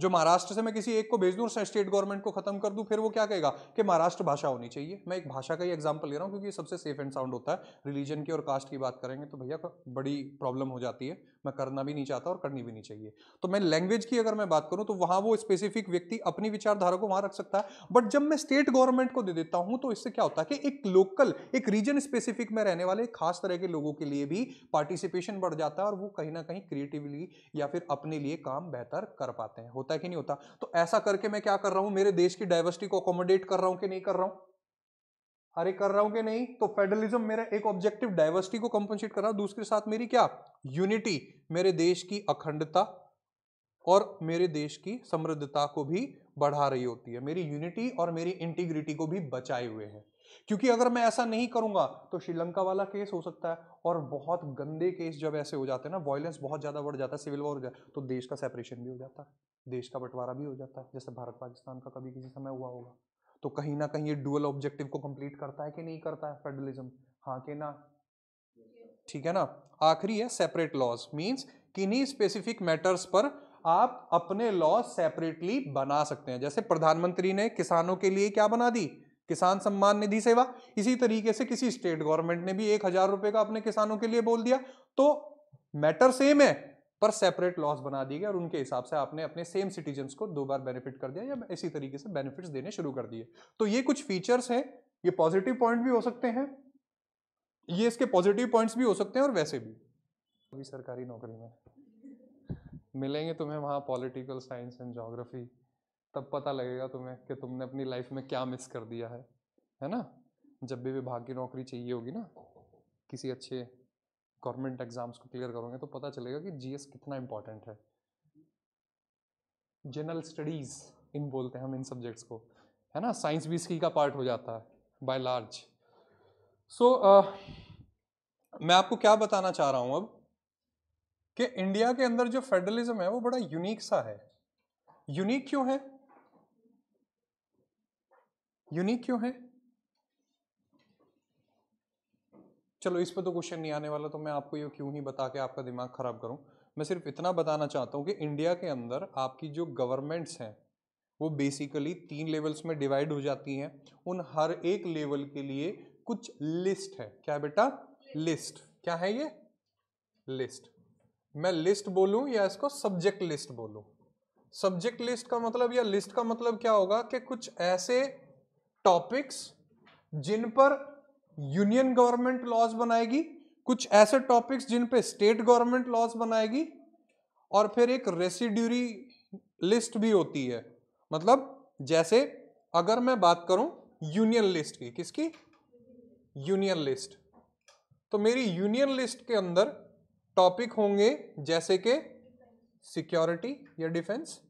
जो महाराष्ट्र से मैं किसी एक को भेज दूँ और स्टेट गवर्नमेंट को खत्म कर दूँ फिर वो क्या कहेगा कि महाराष्ट्र भाषा होनी चाहिए मैं एक भाषा का ही एग्जाम्पल ले रहा हूँ क्योंकि सबसे सेफ एंड साउंड होता है रिलीजन की और कास्ट की बात करेंगे तो भैया बड़ी प्रॉब्लम हो जाती है मैं करना भी नहीं चाहता और करनी भी नहीं चाहिए तो मैं लैंग्वेज की अगर मैं बात करूं तो वहां वो स्पेसिफिक व्यक्ति अपनी विचारधारा को वहां रख सकता है बट जब मैं स्टेट गवर्नमेंट को दे देता हूं तो इससे क्या होता है कि एक लोकल एक रीजन स्पेसिफिक में रहने वाले खास तरह के लोगों के लिए भी पार्टिसिपेशन बढ़ जाता है और वो कहीं ना कहीं क्रिएटिवली या फिर अपने लिए काम बेहतर कर पाते हैं होता है कि नहीं होता तो ऐसा करके मैं क्या कर रहा हूं मेरे देश की डाइवर्सिटी को अकोमोडेट कर रहा हूं कि नहीं कर रहा हूं अरे कर रहा हूं कि नहीं तो फेडरलिज्म मेरा एक ऑब्जेक्टिव डाइवर्सिटी को कंपनसेट कर रहा दूसरे साथ मेरी क्या यूनिटी मेरे देश की अखंडता और मेरे देश की समृद्धता को भी बढ़ा रही होती है मेरी यूनिटी और मेरी इंटीग्रिटी को भी बचाए हुए हैं क्योंकि अगर मैं ऐसा नहीं करूंगा तो श्रीलंका वाला केस हो सकता है और बहुत गंदे केस जब ऐसे हो जाते हैं ना वॉयलेंस बहुत ज़्यादा बढ़ जाता है सिविल वॉर हो जाता है तो देश का सेपरेशन भी हो जाता है देश का बंटवारा भी हो जाता है जैसे भारत पाकिस्तान का कभी किसी समय हुआ होगा तो कहीं ना कहीं ये डुअल ऑब्जेक्टिव को कंप्लीट करता है कि नहीं करता है फेडरलिज्म हाँ के ना ठीक है ना आखिरी है सेपरेट लॉज मीन्स किन्हीं स्पेसिफिक मैटर्स पर आप अपने लॉज सेपरेटली बना सकते हैं जैसे प्रधानमंत्री ने किसानों के लिए क्या बना दी किसान सम्मान निधि सेवा इसी तरीके से किसी स्टेट गवर्नमेंट ने भी एक हजार रुपए का अपने किसानों के लिए बोल दिया तो मैटर सेम है पर सेपरेट लॉस बना दिए गए और उनके हिसाब से आपने अपने सेम सिटीजन को दो बार बेनिफिट कर दिया या इसी तरीके से बेनिफिट्स देने शुरू कर दिए तो ये कुछ फीचर्स हैं ये पॉजिटिव पॉइंट भी हो सकते हैं ये इसके पॉजिटिव पॉइंट्स भी हो सकते हैं और वैसे भी अभी सरकारी नौकरी में मिलेंगे तुम्हें वहाँ पॉलिटिकल साइंस एंड जोग्राफी तब पता लगेगा तुम्हें कि तुमने अपनी लाइफ में क्या मिस कर दिया है है ना जब भी विभाग की नौकरी चाहिए होगी ना किसी अच्छे गवर्नमेंट एग्जाम्स को क्लियर करोगे तो पता चलेगा कि जीएस कितना इम्पोर्टेंट है जनरल स्टडीज़ इन बोलते हैं हम इन सब्जेक्ट्स को है ना साइंस भी इसकी का पार्ट हो जाता है बाय लार्ज सो मैं आपको क्या बताना चाह रहा हूँ अब कि इंडिया के अंदर जो फेडरलिज्म है वो बड़ा यूनिक सा है यूनिक क्यों है यूनिक क्यों है चलो इस पर तो क्वेश्चन नहीं आने वाला तो मैं आपको ये क्यों ही बता के आपका दिमाग ख़राब करूँ मैं सिर्फ इतना बताना चाहता हूँ कि इंडिया के अंदर आपकी जो गवर्नमेंट्स हैं वो बेसिकली तीन लेवल्स में डिवाइड हो जाती हैं उन हर एक लेवल के लिए कुछ लिस्ट है क्या बेटा लिस्ट क्या है ये लिस्ट मैं लिस्ट बोलूँ या इसको सब्जेक्ट लिस्ट बोलूँ सब्जेक्ट लिस्ट का मतलब या लिस्ट का मतलब क्या होगा कि कुछ ऐसे टॉपिक्स जिन पर यूनियन गवर्नमेंट लॉज बनाएगी कुछ ऐसे टॉपिक्स जिन पे स्टेट गवर्नमेंट लॉज बनाएगी और फिर एक रेसिड्यूरी लिस्ट भी होती है मतलब जैसे अगर मैं बात करूं यूनियन लिस्ट की किसकी यूनियन लिस्ट तो मेरी यूनियन लिस्ट के अंदर टॉपिक होंगे जैसे कि सिक्योरिटी या डिफेंस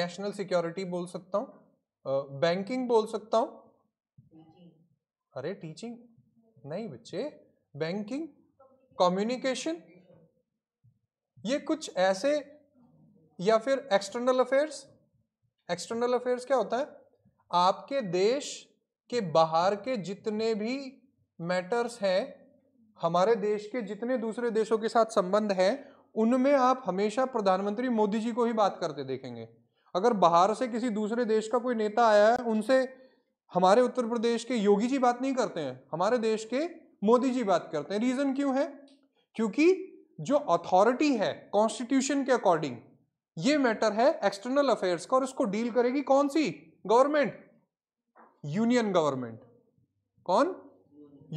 नेशनल सिक्योरिटी बोल सकता हूं बैंकिंग बोल सकता हूं अरे टीचिंग नहीं बच्चे बैंकिंग कम्युनिकेशन ये कुछ ऐसे या फिर एक्सटर्नल अफेयर्स एक्सटर्नल अफेयर्स क्या होता है आपके देश के बाहर के जितने भी मैटर्स हैं हमारे देश के जितने दूसरे देशों के साथ संबंध हैं उनमें आप हमेशा प्रधानमंत्री मोदी जी को ही बात करते देखेंगे अगर बाहर से किसी दूसरे देश का कोई नेता आया है उनसे हमारे उत्तर प्रदेश के योगी जी बात नहीं करते हैं हमारे देश के मोदी जी बात करते हैं रीजन क्यों है क्योंकि जो अथॉरिटी है कॉन्स्टिट्यूशन के अकॉर्डिंग ये मैटर है एक्सटर्नल अफेयर्स का और इसको डील करेगी कौन सी गवर्नमेंट यूनियन गवर्नमेंट कौन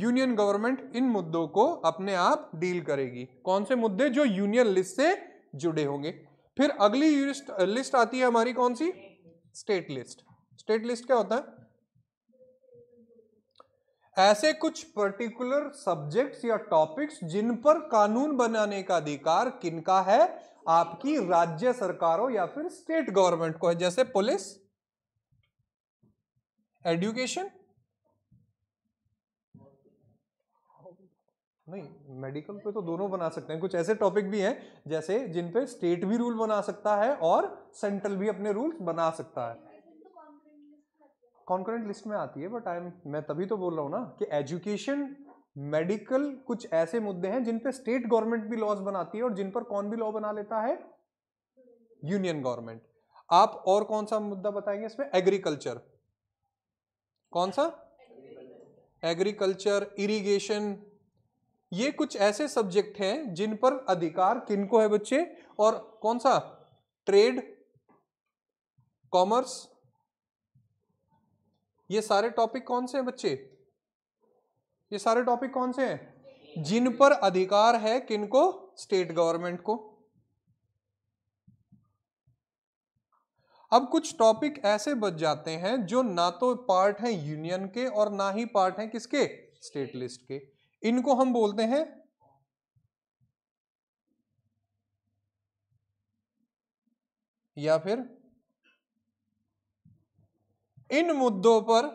यूनियन गवर्नमेंट इन मुद्दों को अपने आप डील करेगी कौन से मुद्दे जो यूनियन लिस्ट से जुड़े होंगे फिर अगली लिस्ट आती है हमारी कौन सी स्टेट लिस्ट स्टेट लिस्ट क्या होता है ऐसे कुछ पर्टिकुलर सब्जेक्ट्स या टॉपिक्स जिन पर कानून बनाने का अधिकार किनका है आपकी राज्य सरकारों या फिर स्टेट गवर्नमेंट को है जैसे पुलिस एडुकेशन नहीं मेडिकल पे तो दोनों बना सकते हैं कुछ ऐसे टॉपिक भी हैं जैसे जिन पे स्टेट भी रूल बना सकता है और सेंट्रल भी अपने रूल्स बना सकता है कॉन्करेंट लिस्ट में आती है बट आई मैं तभी तो बोल रहा हूँ ना कि एजुकेशन मेडिकल कुछ ऐसे मुद्दे हैं जिन पे स्टेट गवर्नमेंट भी लॉज बनाती है और जिन पर कौन भी लॉ बना लेता है यूनियन गवर्नमेंट आप और कौन सा मुद्दा बताएंगे इसमें एग्रीकल्चर कौन सा एग्रीकल्चर इरिगेशन ये कुछ ऐसे सब्जेक्ट हैं जिन पर अधिकार किनको है बच्चे और कौन सा ट्रेड कॉमर्स ये सारे टॉपिक कौन से हैं बच्चे ये सारे टॉपिक कौन से हैं जिन पर अधिकार है किनको स्टेट गवर्नमेंट को अब कुछ टॉपिक ऐसे बच जाते हैं जो ना तो पार्ट हैं यूनियन के और ना ही पार्ट हैं किसके स्टेट लिस्ट के इनको हम बोलते हैं या फिर इन मुद्दों पर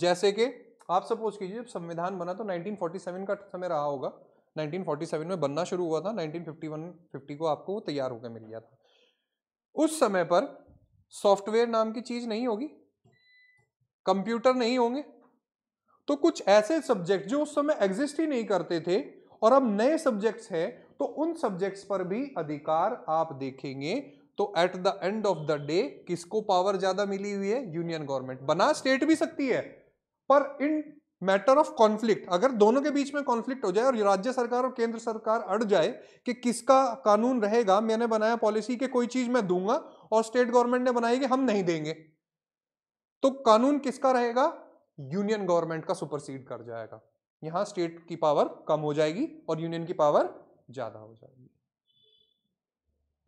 जैसे कि आप सपोज कीजिए जब संविधान बना तो 1947 का समय रहा होगा 1947 में बनना शुरू हुआ था 1951 50 को आपको वो तैयार होकर मिल गया था उस समय पर सॉफ्टवेयर नाम की चीज नहीं होगी कंप्यूटर नहीं होंगे तो कुछ ऐसे सब्जेक्ट जो उस समय एग्जिस्ट ही नहीं करते थे और अब नए सब्जेक्ट्स हैं तो उन सब्जेक्ट्स पर भी अधिकार आप देखेंगे तो at the end of the day किसको पावर ज्यादा मिली हुई है यूनियन गवर्नमेंट बना स्टेट भी सकती है पर इन मैटर ऑफ कॉन्फ्लिक्ट अगर दोनों के बीच में कॉन्फ्लिक्ट हो जाए और राज्य सरकार और केंद्र सरकार अड़ जाए कि किसका कानून रहेगा मैंने बनाया पॉलिसी के कोई चीज मैं दूंगा और स्टेट गवर्नमेंट ने बनाई कि हम नहीं देंगे तो कानून किसका रहेगा यूनियन गवर्नमेंट का सुपरसीड कर जाएगा यहां स्टेट की पावर कम हो जाएगी और यूनियन की पावर ज्यादा हो जाएगी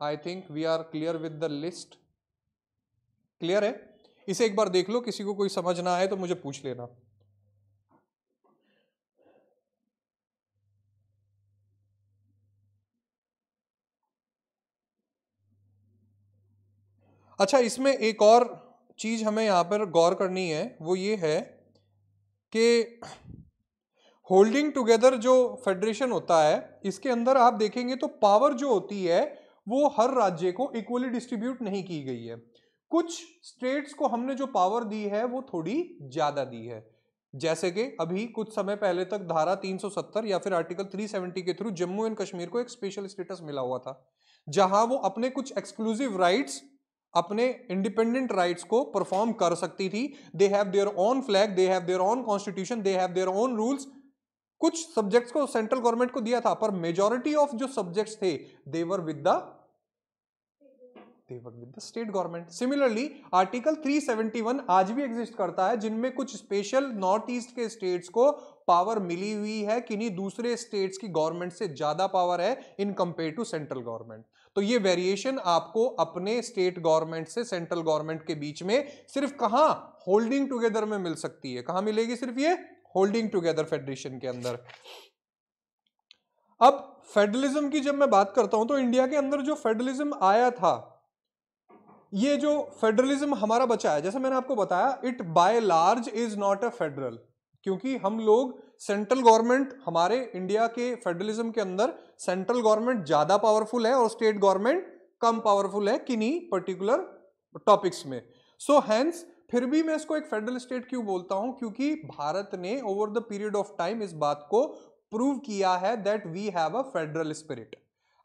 I think we are clear with the list clear है इसे एक बार देख लो किसी को कोई समझना है तो मुझे पूछ लेना अच्छा इसमें एक और चीज़ हमें यहां पर गौर करनी है वो ये है कि होल्डिंग टुगेदर जो फेडरेशन होता है इसके अंदर आप देखेंगे तो पावर जो होती है वो हर राज्य को इक्वली डिस्ट्रीब्यूट नहीं की गई है कुछ स्टेट्स को हमने जो पावर दी है वो थोड़ी ज़्यादा दी है जैसे कि अभी कुछ समय पहले तक धारा 370 या फिर आर्टिकल 370 के थ्रू जम्मू एंड कश्मीर को एक स्पेशल स्टेटस मिला हुआ था जहां वो अपने कुछ एक्सक्लूसिव राइट्स अपने इंडिपेंडेंट राइट्स को परफॉर्म कर सकती थी they have their own flag they have their own constitution they have their own rules कुछ सब्जेक्ट्स को सेंट्रल गवर्नमेंट को दिया था पर मेजोरिटी ऑफ जो सब्जेक्ट्स थे they were with the they were with the state government similarly article 371 आज भी एग्जिस्ट करता है जिनमें कुछ स्पेशल नॉर्थ ईस्ट के स्टेट्स को पावर मिली हुई है कि नहीं दूसरे स्टेट्स की गवर्नमेंट से ज्यादा पावर है in compare to central government तो ये वेरिएशन आपको अपने स्टेट गवर्नमेंट से सेंट्रल गवर्नमेंट के बीच में सिर्फ कहा होल्डिंग टुगेदर में मिल सकती है कहा मिलेगी सिर्फ ये होल्डिंग टुगेदर फेडरेशन के अंदर अब फेडरलिज्म की जब मैं बात करता हूं तो इंडिया के अंदर जो फेडरलिज्म आया था ये जो फेडरलिज्म हमारा बचा है जैसे मैंने आपको बताया it by large is not a federal क्योंकि हम लोग सेंट्रल गवर्नमेंट हमारे इंडिया के फेडरलिज्म के अंदर सेंट्रल गवर्नमेंट ज्यादा पावरफुल है और स्टेट गवर्नमेंट कम पावरफुल है किन्हीं पर्टिकुलर टॉपिक्स में सो हैंस फिर भी मैं इसको एक फेडरल स्टेट क्यों बोलता हूं क्योंकि भारत ने over the period of time इस बात को प्रूव किया है that we have a federal spirit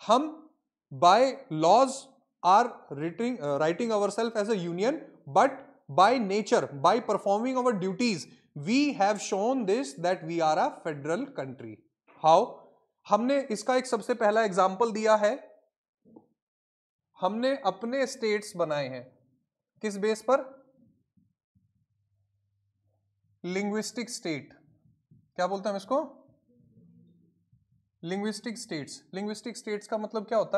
हम by laws are writing writing our self as a but by nature by performing our duties we have shown this that we are a federal country how हमने इसका एक सबसे पहला example दिया है हमने अपने स्टेट्स बनाए हैं किस बेस पर लिंग्विस्टिक स्टेट क्या बोलते हैं हम इसको लिंग्विस्टिक स्टेट्स लिंग्विस्टिक स्टेट्स का मतलब क्या होता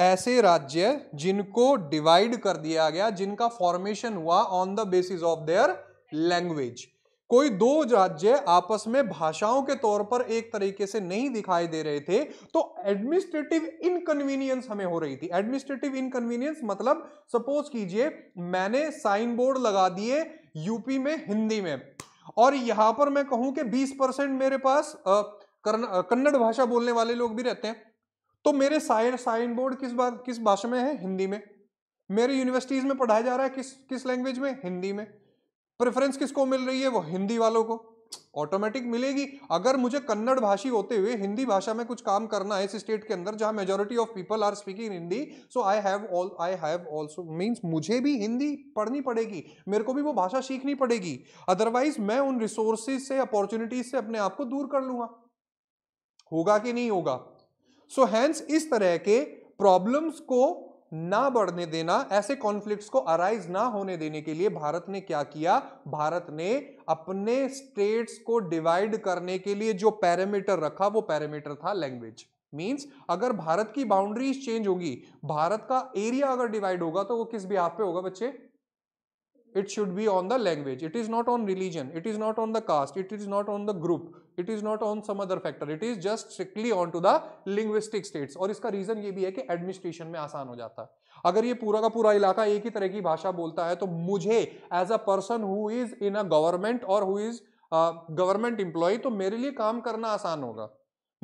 है ऐसे राज्य जिनको डिवाइड कर दिया गया जिनका फॉर्मेशन हुआ on the basis of their language कोई दो राज्य आपस में भाषाओं के तौर पर एक तरीके से नहीं दिखाई दे रहे थे तो एडमिनिस्ट्रेटिव इनकन्वीनियंस हमें हो रही थी एडमिनिस्ट्रेटिव इनकन्वीनियंस मतलब सपोज कीजिए मैंने साइन बोर्ड लगा दिए यूपी में हिंदी में और यहां पर मैं कहूं कि 20 परसेंट मेरे पास कन्नड़ भाषा बोलने वाले लोग भी रहते हैं तो मेरे साइन साइन बोर्ड किस बात किस भाषा में है हिंदी में मेरे यूनिवर्सिटीज में पढ़ाया जा रहा है किस किस लैंग्वेज में हिंदी में प्रेफरेंस किसको मिल रही है वो हिंदी वालों को ऑटोमेटिक मिलेगी अगर मुझे कन्नड़ भाषी होते हुए हिंदी भाषा में कुछ काम करना है इस स्टेट के अंदर जहां majority of people are speaking Hindi so I have all I have also means मुझे भी हिंदी पढ़नी पड़ेगी मेरे को भी वो भाषा सीखनी पड़ेगी अदरवाइज मैं उन रिसोर्सेज से अपॉर्चुनिटीज से अपने आप को दूर कर लूंगा होगा कि नहीं होगा सो so, हैंस इस तरह के प्रॉब्लम्स को ना बढ़ने देना ऐसे कॉन्फ्लिक्ट्स को अराइज ना होने देने के लिए भारत ने क्या किया भारत ने अपने स्टेट्स को डिवाइड करने के लिए जो पैरामीटर रखा वो पैरामीटर था लैंग्वेज मींस अगर भारत की बाउंड्रीज चेंज होगी भारत का एरिया अगर डिवाइड होगा तो वो किस भी हाथ पे होगा बच्चे it should be on the language it is not on religion it is not on the caste it is not on the group it is not on some other factor it is just strictly on to the linguistic states और इसका reason ये भी है कि administration में आसान हो जाता है अगर ये पूरा का पूरा इलाका एक ही तरह की भाषा बोलता है तो मुझे as a person who is in a government और हु इज गवर्नमेंट एम्प्लॉय तो मेरे लिए काम करना आसान होगा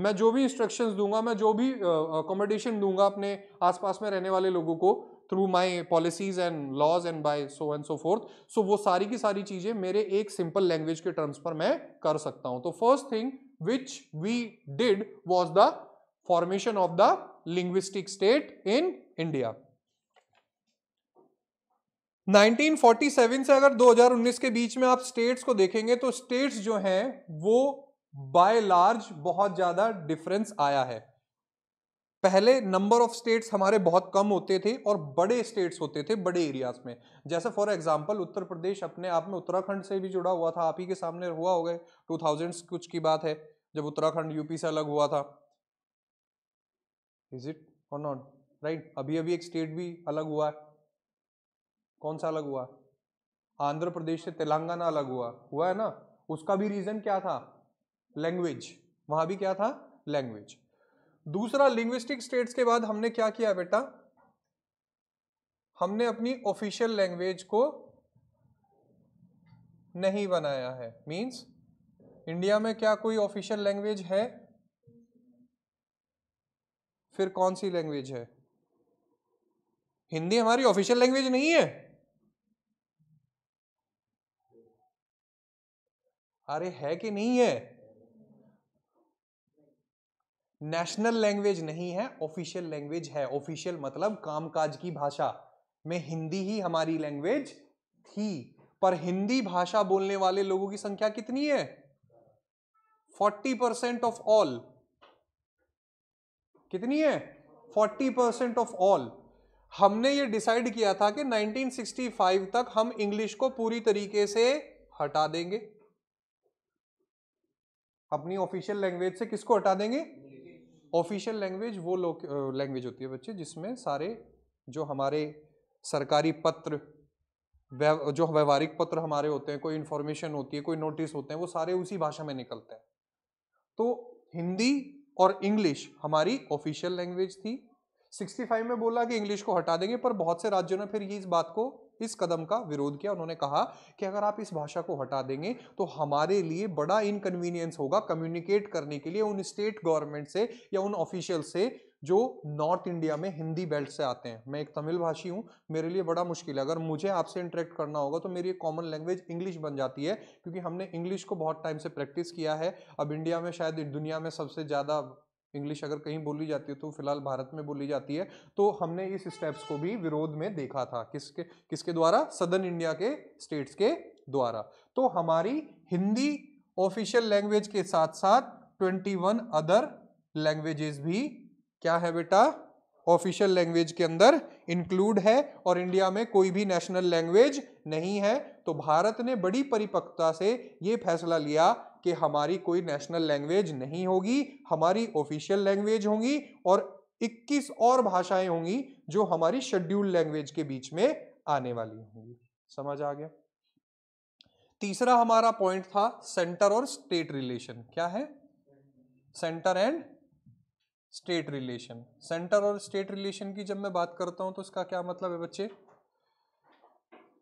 मैं जो भी इंस्ट्रक्शंस दूंगा मैं जो भी अकोमोडेशन uh, दूंगा अपने आसपास में रहने वाले लोगों को through my policies and laws and by so and so forth so वो सारी की सारी चीजें मेरे एक सिंपल लैंग्वेज के टर्म्स पर मैं कर सकता हूं तो first thing which we did was the formation of the linguistic state in India 1947 से अगर 2019 के बीच में आप स्टेट्स को देखेंगे तो स्टेट्स जो हैं वो बाय लार्ज बहुत ज्यादा डिफरेंस आया है पहले नंबर ऑफ स्टेट्स हमारे बहुत कम होते थे और बड़े स्टेट्स होते थे बड़े एरियाज में जैसे फॉर एग्जांपल उत्तर प्रदेश अपने आप में उत्तराखंड से भी जुड़ा हुआ था आप ही के सामने हुआ हो गए टू थाउजेंड्स कुछ की बात है जब उत्तराखंड यूपी से अलग हुआ था इज इट और नॉट राइट अभी अभी एक स्टेट भी अलग हुआ है कौन सा अलग हुआ आंध्र प्रदेश से तेलंगाना अलग हुआ हुआ है ना उसका भी रीजन क्या था लैंग्वेज वहां भी क्या था लैंग्वेज दूसरा लिंग्विस्टिक स्टेट्स के बाद हमने क्या किया बेटा हमने अपनी ऑफिशियल लैंग्वेज को नहीं बनाया है मींस इंडिया में क्या कोई ऑफिशियल लैंग्वेज है फिर कौन सी लैंग्वेज है हिंदी हमारी ऑफिशियल लैंग्वेज नहीं है अरे है कि नहीं है नेशनल लैंग्वेज नहीं है ऑफिशियल लैंग्वेज है ऑफिशियल मतलब कामकाज की भाषा में हिंदी ही हमारी लैंग्वेज थी पर हिंदी भाषा बोलने वाले लोगों की संख्या कितनी है फोर्टी परसेंट ऑफ ऑल कितनी है फोर्टी परसेंट ऑफ ऑल हमने ये डिसाइड किया था कि 1965 तक हम इंग्लिश को पूरी तरीके से हटा देंगे अपनी ऑफिशियल लैंग्वेज से किसको हटा देंगे ऑफिशियल लैंग्वेज वो लैंग्वेज होती है बच्चे जिसमें सारे जो हमारे सरकारी पत्र जो व्यवहारिक पत्र हमारे होते हैं कोई इन्फॉर्मेशन होती है कोई नोटिस होते हैं वो सारे उसी भाषा में निकलते हैं तो हिंदी और इंग्लिश हमारी ऑफिशियल लैंग्वेज थी 65 में बोला कि इंग्लिश को हटा देंगे पर बहुत से राज्यों ने फिर ये इस बात को इस कदम का विरोध किया उन्होंने कहा कि अगर आप इस भाषा को हटा देंगे तो हमारे लिए बड़ा इनकन्वीनियंस होगा कम्युनिकेट करने के लिए उन स्टेट गवर्नमेंट से या उन ऑफिशियल से जो नॉर्थ इंडिया में हिंदी बेल्ट से आते हैं मैं एक तमिल भाषी हूँ मेरे लिए बड़ा मुश्किल है अगर मुझे आपसे इंटरेक्ट करना होगा तो मेरी कॉमन लैंग्वेज इंग्लिश बन जाती है क्योंकि हमने इंग्लिश को बहुत टाइम से प्रैक्टिस किया है अब इंडिया में शायद दुनिया में सबसे ज़्यादा इंग्लिश अगर कहीं बोली जाती है तो फिलहाल भारत में बोली जाती है तो हमने इस स्टेप्स को भी विरोध में देखा था किसके किसके द्वारा सदर्न इंडिया के स्टेट्स के द्वारा तो हमारी हिंदी ऑफिशियल लैंग्वेज के साथ साथ 21 अदर लैंग्वेजेस भी क्या है बेटा ऑफिशियल लैंग्वेज के अंदर इंक्लूड है और इंडिया में कोई भी नेशनल लैंग्वेज नहीं है तो भारत ने बड़ी परिपक्वता से ये फैसला लिया कि हमारी कोई नेशनल लैंग्वेज नहीं होगी हमारी ऑफिशियल लैंग्वेज होंगी और 21 और भाषाएं होंगी जो हमारी शेड्यूल लैंग्वेज के बीच में आने वाली होंगी समझ आ गया तीसरा हमारा पॉइंट था सेंटर और स्टेट रिलेशन क्या है centre and state relation centre और स्टेट रिलेशन की जब मैं बात करता हूं तो इसका क्या मतलब है बच्चे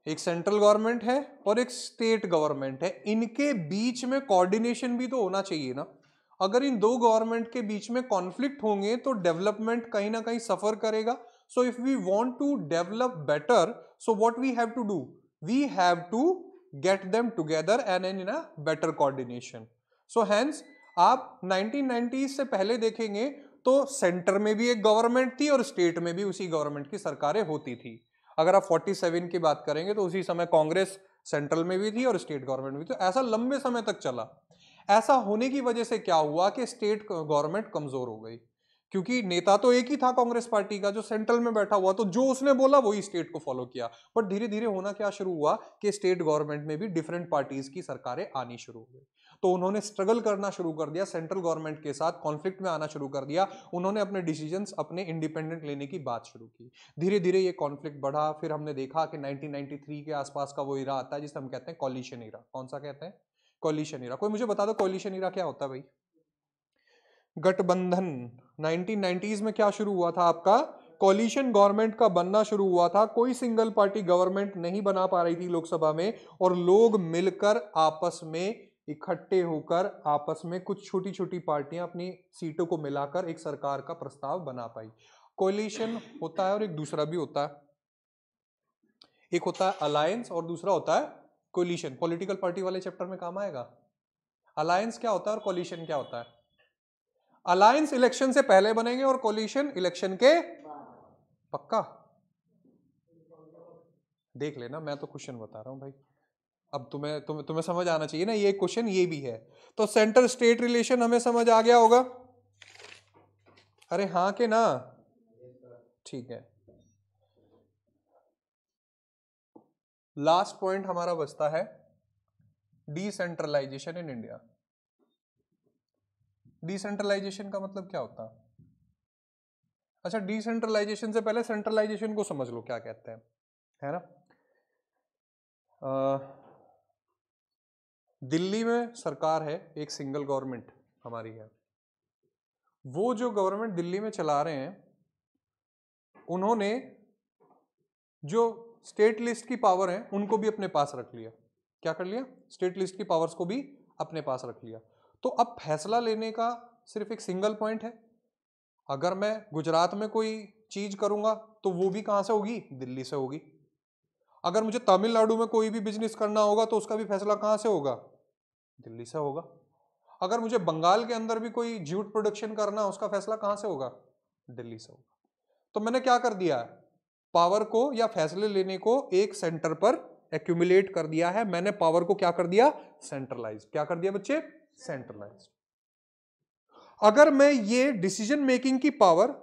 एक सेंट्रल गवर्नमेंट है और एक स्टेट गवर्नमेंट है इनके बीच में कोऑर्डिनेशन भी तो होना चाहिए ना अगर इन दो गवर्नमेंट के बीच में कॉन्फ्लिक्ट होंगे तो डेवलपमेंट कहीं ना कहीं सफर करेगा so if we want to develop better so what we have to do we have to get them together and in a better coordination so hence आप नाइनटीन से पहले देखेंगे तो सेंटर में भी एक गवर्नमेंट थी और स्टेट में भी उसी गवर्नमेंट की सरकारें होती थी अगर आप 47 की बात करेंगे तो उसी समय कांग्रेस सेंट्रल में भी थी और स्टेट गवर्नमेंट में भी तो ऐसा लंबे समय तक चला ऐसा होने की वजह से क्या हुआ कि स्टेट गवर्नमेंट कमजोर हो गई क्योंकि नेता तो एक ही था कांग्रेस पार्टी का जो सेंट्रल में बैठा हुआ तो जो उसने बोला वही स्टेट को फॉलो किया बट धीरे धीरे होना क्या शुरू हुआ कि स्टेट गवर्नमेंट में भी डिफरेंट पार्टीज की सरकारें आनी शुरू हो गई तो उन्होंने स्ट्रगल करना शुरू कर दिया सेंट्रल गवर्नमेंट के साथ कॉन्फ्लिक्ट में आना शुरू कर दिया उन्होंने अपने डिसीजंस अपने इंडिपेंडेंट लेने की बात शुरू की धीरे धीरे ये कॉन्फ्लिक्ट बढ़ा फिर हमने देखा कि 1993 के आसपास का वो इरा आता है जिसे हम कहते हैं कॉलिशन इरा कौन सा कहते हैं कॉलिशन इरा कोई मुझे बता दो कॉलिशन इरा क्या होता है भाई गठबंधन 1990s में क्या शुरू हुआ था आपका कॉलिशन गवर्नमेंट का बनना शुरू हुआ था कोई सिंगल पार्टी गवर्नमेंट नहीं बना पा रही थी लोकसभा में और लोग मिलकर आपस में इकट्ठे होकर आपस में कुछ छोटी छोटी पार्टियां अपनी सीटों को मिलाकर एक सरकार का प्रस्ताव बना पाई कोलिशन होता है और एक दूसरा भी होता है एक होता है अलायंस और दूसरा होता है कोलिशन पॉलिटिकल पार्टी वाले चैप्टर में काम आएगा अलायंस क्या होता है और कोलिशन क्या होता है अलायंस इलेक्शन से पहले बनेंगे और कोलिशन इलेक्शन के पक्का देख लेना मैं तो क्वेश्चन बता रहा हूं भाई अब तुम्हें तुम्हें तुम्हें समझ आना चाहिए ना ये क्वेश्चन ये भी है तो सेंटर स्टेट रिलेशन हमें समझ आ गया होगा अरे हाँ के ना ठीक है लास्ट पॉइंट हमारा बचता है डिसेंट्रलाइजेशन इन इंडिया डिसेंट्रलाइजेशन का मतलब क्या होता अच्छा डिसेंट्रलाइजेशन से पहले सेंट्रलाइजेशन को समझ लो क्या कहते हैं है ना दिल्ली में सरकार है एक सिंगल गवर्नमेंट हमारी है वो जो गवर्नमेंट दिल्ली में चला रहे हैं उन्होंने जो स्टेट लिस्ट की पावर है उनको भी अपने पास रख लिया क्या कर लिया स्टेट लिस्ट की पावर्स को भी अपने पास रख लिया तो अब फैसला लेने का सिर्फ एक सिंगल पॉइंट है अगर मैं गुजरात में कोई चीज करूंगा तो वो भी कहां से होगी दिल्ली से होगी अगर मुझे तमिलनाडु में कोई भी बिजनेस करना होगा तो उसका भी फैसला कहां से होगा दिल्ली से होगा अगर मुझे बंगाल के अंदर भी कोई जूट प्रोडक्शन करना उसका फैसला कहां से होगा दिल्ली से होगा तो मैंने क्या कर दिया है पावर को या फैसले लेने को एक सेंटर पर एक्यूमुलेट कर दिया है मैंने पावर को क्या कर दिया सेंट्रलाइज क्या कर दिया बच्चे सेंट्रलाइज अगर मैं ये डिसीजन मेकिंग की पावर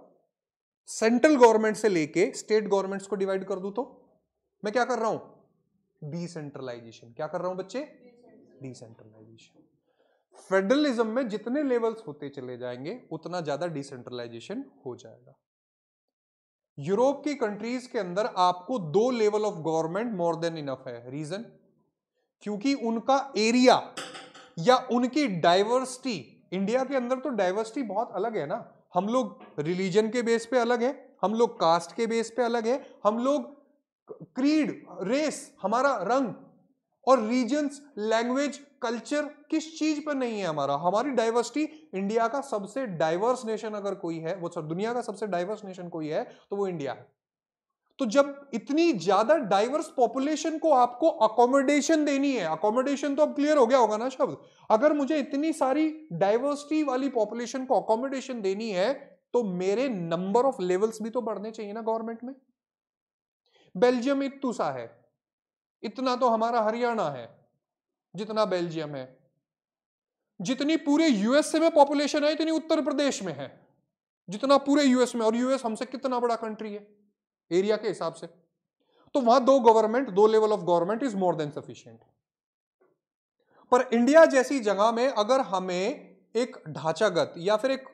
सेंट्रल गवर्नमेंट से लेके स्टेट गवर्नमेंट्स को डिवाइड कर दू तो मैं क्या कर रहा हूं डिसेंट्रलाइजेशन क्या कर रहा हूं बच्चे डिसेंट्रलाइजेशन फेडरलिज्म में जितने लेवल्स होते चले जाएंगे उतना ज्यादा डिसेंट्रलाइजेशन हो जाएगा यूरोप की कंट्रीज के अंदर आपको दो level of government more than enough है रीजन क्योंकि उनका एरिया या उनकी डाइवर्सिटी इंडिया के अंदर तो डाइवर्सिटी बहुत अलग है ना हम लोग रिलीजन के बेस पे अलग है हम लोग कास्ट के बेस पे अलग है हम लोग क्रीड रेस हमारा रंग और रीजन्स लैंग्वेज कल्चर किस चीज पर नहीं है हमारा हमारी डाइवर्सिटी इंडिया का सबसे डाइवर्स नेशन अगर कोई है वो सब दुनिया का सबसे डाइवर्स नेशन कोई है तो वो इंडिया है तो जब इतनी ज्यादा डाइवर्स पॉपुलेशन को आपको अकोमोडेशन देनी है अकोमोडेशन तो अब क्लियर हो गया होगा ना शब्द अगर मुझे इतनी सारी डाइवर्सिटी वाली पॉपुलेशन को अकोमोडेशन देनी है तो मेरे नंबर ऑफ लेवल्स भी तो बढ़ने चाहिए ना गवर्नमेंट में बेल्जियम एक तुसा है इतना तो हमारा हरियाणा है जितना बेल्जियम है जितनी पूरे यूएसए में पॉपुलेशन है इतनी उत्तर प्रदेश में है जितना पूरे यूएस में और यूएस हमसे कितना बड़ा कंट्री है एरिया के हिसाब से तो वहां दो गवर्नमेंट दो level of government is more than sufficient पर इंडिया जैसी जगह में अगर हमें एक ढांचागत या फिर एक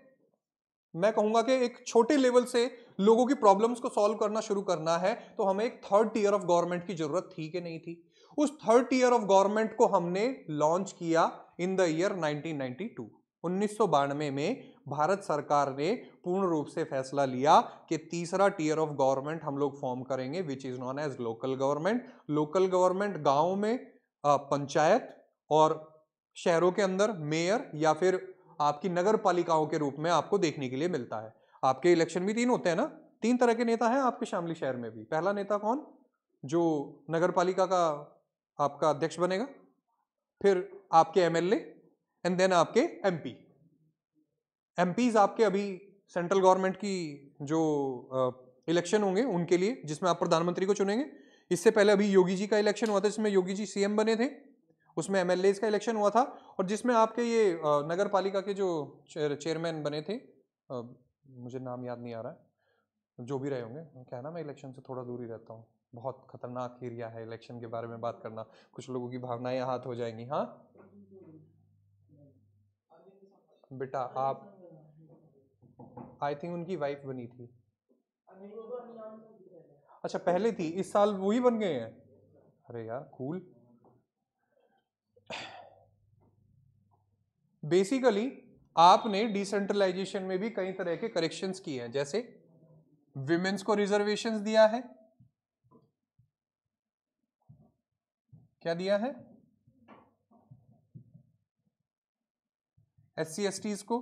मैं कहूंगा कि एक छोटे लेवल से लोगों की प्रॉब्लम्स को सॉल्व करना शुरू करना है तो हमें एक थर्ड टीयर ऑफ गवर्नमेंट की जरूरत थी कि नहीं थी उस थर्ड टीयर ऑफ गवर्नमेंट को हमने लॉन्च किया इन द ईयर 1992 उन्नीस में भारत सरकार ने पूर्ण रूप से फैसला लिया कि तीसरा टीयर ऑफ गवर्नमेंट हम लोग फॉर्म करेंगे which is known as local government local government गाँव में पंचायत और शहरों के अंदर मेयर या फिर आपकी नगर पालिकाओं के रूप में आपको देखने के लिए मिलता है आपके इलेक्शन भी तीन होते हैं ना तीन तरह के नेता हैं आपके शामली शहर में भी पहला नेता कौन जो नगर पालिका का आपका अध्यक्ष बनेगा फिर आपके एल एंड देन आपके एम एमपीज आपके अभी सेंट्रल गवर्नमेंट की जो इलेक्शन होंगे उनके लिए जिसमें आप प्रधानमंत्री को चुनेंगे इससे पहले अभी योगी जी का इलेक्शन हुआ था जिसमें योगी जी सीएम बने थे उसमें एम का इलेक्शन हुआ था और जिसमें आपके ये नगर पालिका के जो चेयरमैन बने थे मुझे नाम याद नहीं आ रहा है जो भी रहे होंगे क्या है ना मैं इलेक्शन से थोड़ा दूर ही रहता हूँ बहुत खतरनाक एरिया है इलेक्शन के बारे में बात करना कुछ लोगों की भावनाएं हाथ हो जाएंगी हाँ बेटा आप आई थिंक उनकी वाइफ बनी थी अच्छा पहले थी इस साल वो ही बन गए हैं अरे यार कूल बेसिकली आपने डिसेंट्रलाइजेशन में भी कई तरह के करेक्शंस किए हैं जैसे विमेन्स को रिजर्वेशन दिया है क्या दिया है एस सी को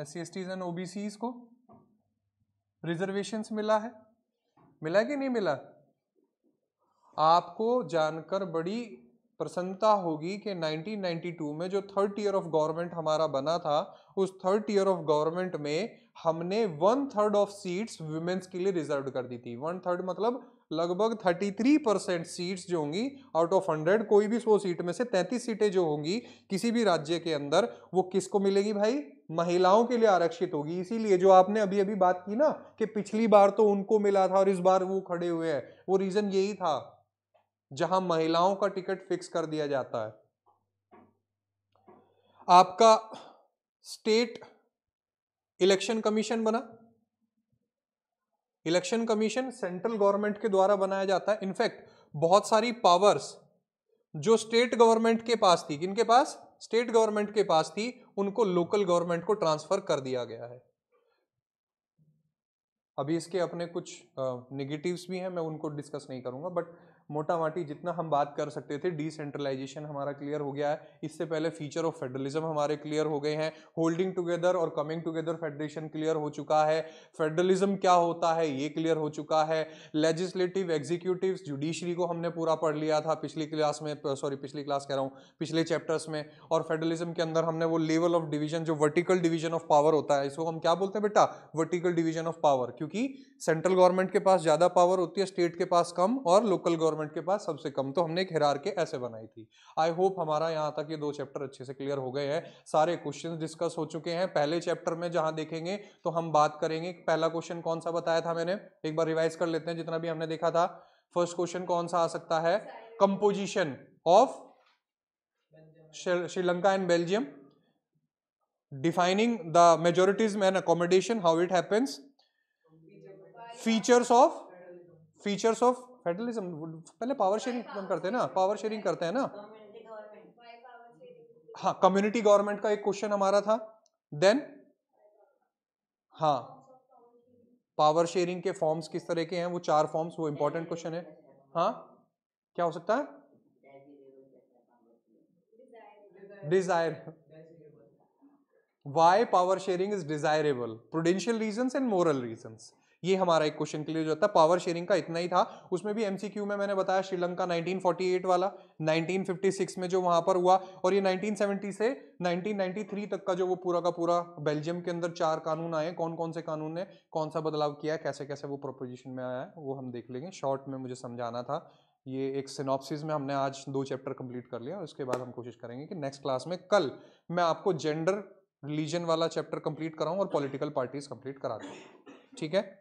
एस सी एंड ओबीसी को रिजर्वेशन मिला है मिला कि नहीं मिला आपको जानकर बड़ी प्रसन्नता होगी कि 1992 में जो थर्ड ईयर ऑफ गवर्नमेंट हमारा बना था उस थर्ड ईयर ऑफ गवर्नमेंट में हमने one third of seats womens के लिए रिजर्व कर दी थी वन थर्ड मतलब लगभग 33 परसेंट सीट्स जो होंगी आउट ऑफ 100 कोई भी सौ सीट में से 33 सीटें जो होंगी किसी भी राज्य के अंदर वो किसको मिलेगी भाई महिलाओं के लिए आरक्षित होगी इसीलिए जो आपने अभी अभी बात की ना कि पिछली बार तो उनको मिला था और इस बार वो खड़े हुए हैं वो रीज़न यही था जहां महिलाओं का टिकट फिक्स कर दिया जाता है आपका स्टेट इलेक्शन कमीशन बना इलेक्शन कमीशन सेंट्रल गवर्नमेंट के द्वारा बनाया जाता है इनफैक्ट बहुत सारी पावर्स जो स्टेट गवर्नमेंट के पास थी किनके पास स्टेट गवर्नमेंट के पास थी उनको लोकल गवर्नमेंट को ट्रांसफर कर दिया गया है अभी इसके अपने कुछ निगेटिव्स भी हैं मैं उनको डिस्कस नहीं करूंगा बट मोटा माटी जितना हम बात कर सकते थे डिसेंट्रलाइजेशन हमारा क्लियर हो गया है इससे पहले फीचर ऑफ फेडरलिज्म हमारे क्लियर हो गए हैं होल्डिंग टुगेदर और कमिंग टुगेदर फेडरेशन क्लियर हो चुका है फेडरलिज्म क्या होता है ये क्लियर हो चुका है लेजिस्लेटिव एग्जीक्यूटिव जुडिशरी को हमने पूरा पढ़ लिया था पिछली क्लास में सॉरी पिछली क्लास कह रहा हूँ पिछले चैप्टर्स में और फेडरलिज्म के अंदर हमने वो लेवल ऑफ डिवीजन जो वर्टिकल डिवीजन ऑफ पावर होता है इसको हम क्या बोलते हैं बेटा वर्टिकल डिवीजन ऑफ पावर क्योंकि सेंट्रल गवर्नमेंट के पास ज़्यादा पावर होती है स्टेट के पास कम और लोकल गवर्नमेंट के पास सबसे कम तो हमने एक हिरार के ऐसे बनाई थी आई होप हमारा यहाँ तक ये दो चैप्टर अच्छे से क्लियर हो गए हैं सारे क्वेश्चन डिस्कस हो चुके हैं पहले चैप्टर में जहाँ देखेंगे तो हम बात करेंगे पहला क्वेश्चन कौन सा बताया था मैंने एक बार रिवाइज कर लेते हैं जितना भी हमने देखा था फर्स्ट क्वेश्चन कौन सा आ सकता है composition of Sri Lanka and Belgium defining the majorities and accommodation how it happens features of features of federalism पहले पावर शेयरिंग करते हैं ना पावर शेयरिंग करते हैं ना हाँ कम्युनिटी गवर्नमेंट का एक क्वेश्चन हमारा था देन हाँ पावर शेयरिंग के फॉर्म्स किस तरह के हैं वो चार फॉर्म्स वो इंपॉर्टेंट क्वेश्चन है हाँ क्या हो सकता है desire why power sharing is desirable prudential reason and moral reason ये हमारा एक क्वेश्चन क्लियर जो था पावर शेयरिंग का इतना ही था उसमें भी एमसीक्यू में मैंने बताया श्रीलंका 1948 वाला 1956 में जो वहां पर हुआ और ये 1970 से 1993 तक का जो वो पूरा का पूरा बेल्जियम के अंदर चार कानून आए कौन कौन से कानून ने कौन सा बदलाव किया कैसे कैसे वो प्रोपोजिशन में आया है वो हम देख लेंगे शॉर्ट में मुझे समझाना था ये एक सिनॉप्सिस में हमने आज दो चैप्टर कंप्लीट कर लिया और उसके बाद हम कोशिश करेंगे कि नेक्स्ट क्लास में कल मैं आपको जेंडर रिलीजन वाला चैप्टर कंप्लीट कराऊं और पॉलिटिकल पार्टीज कंप्लीट करा दूं ठीक है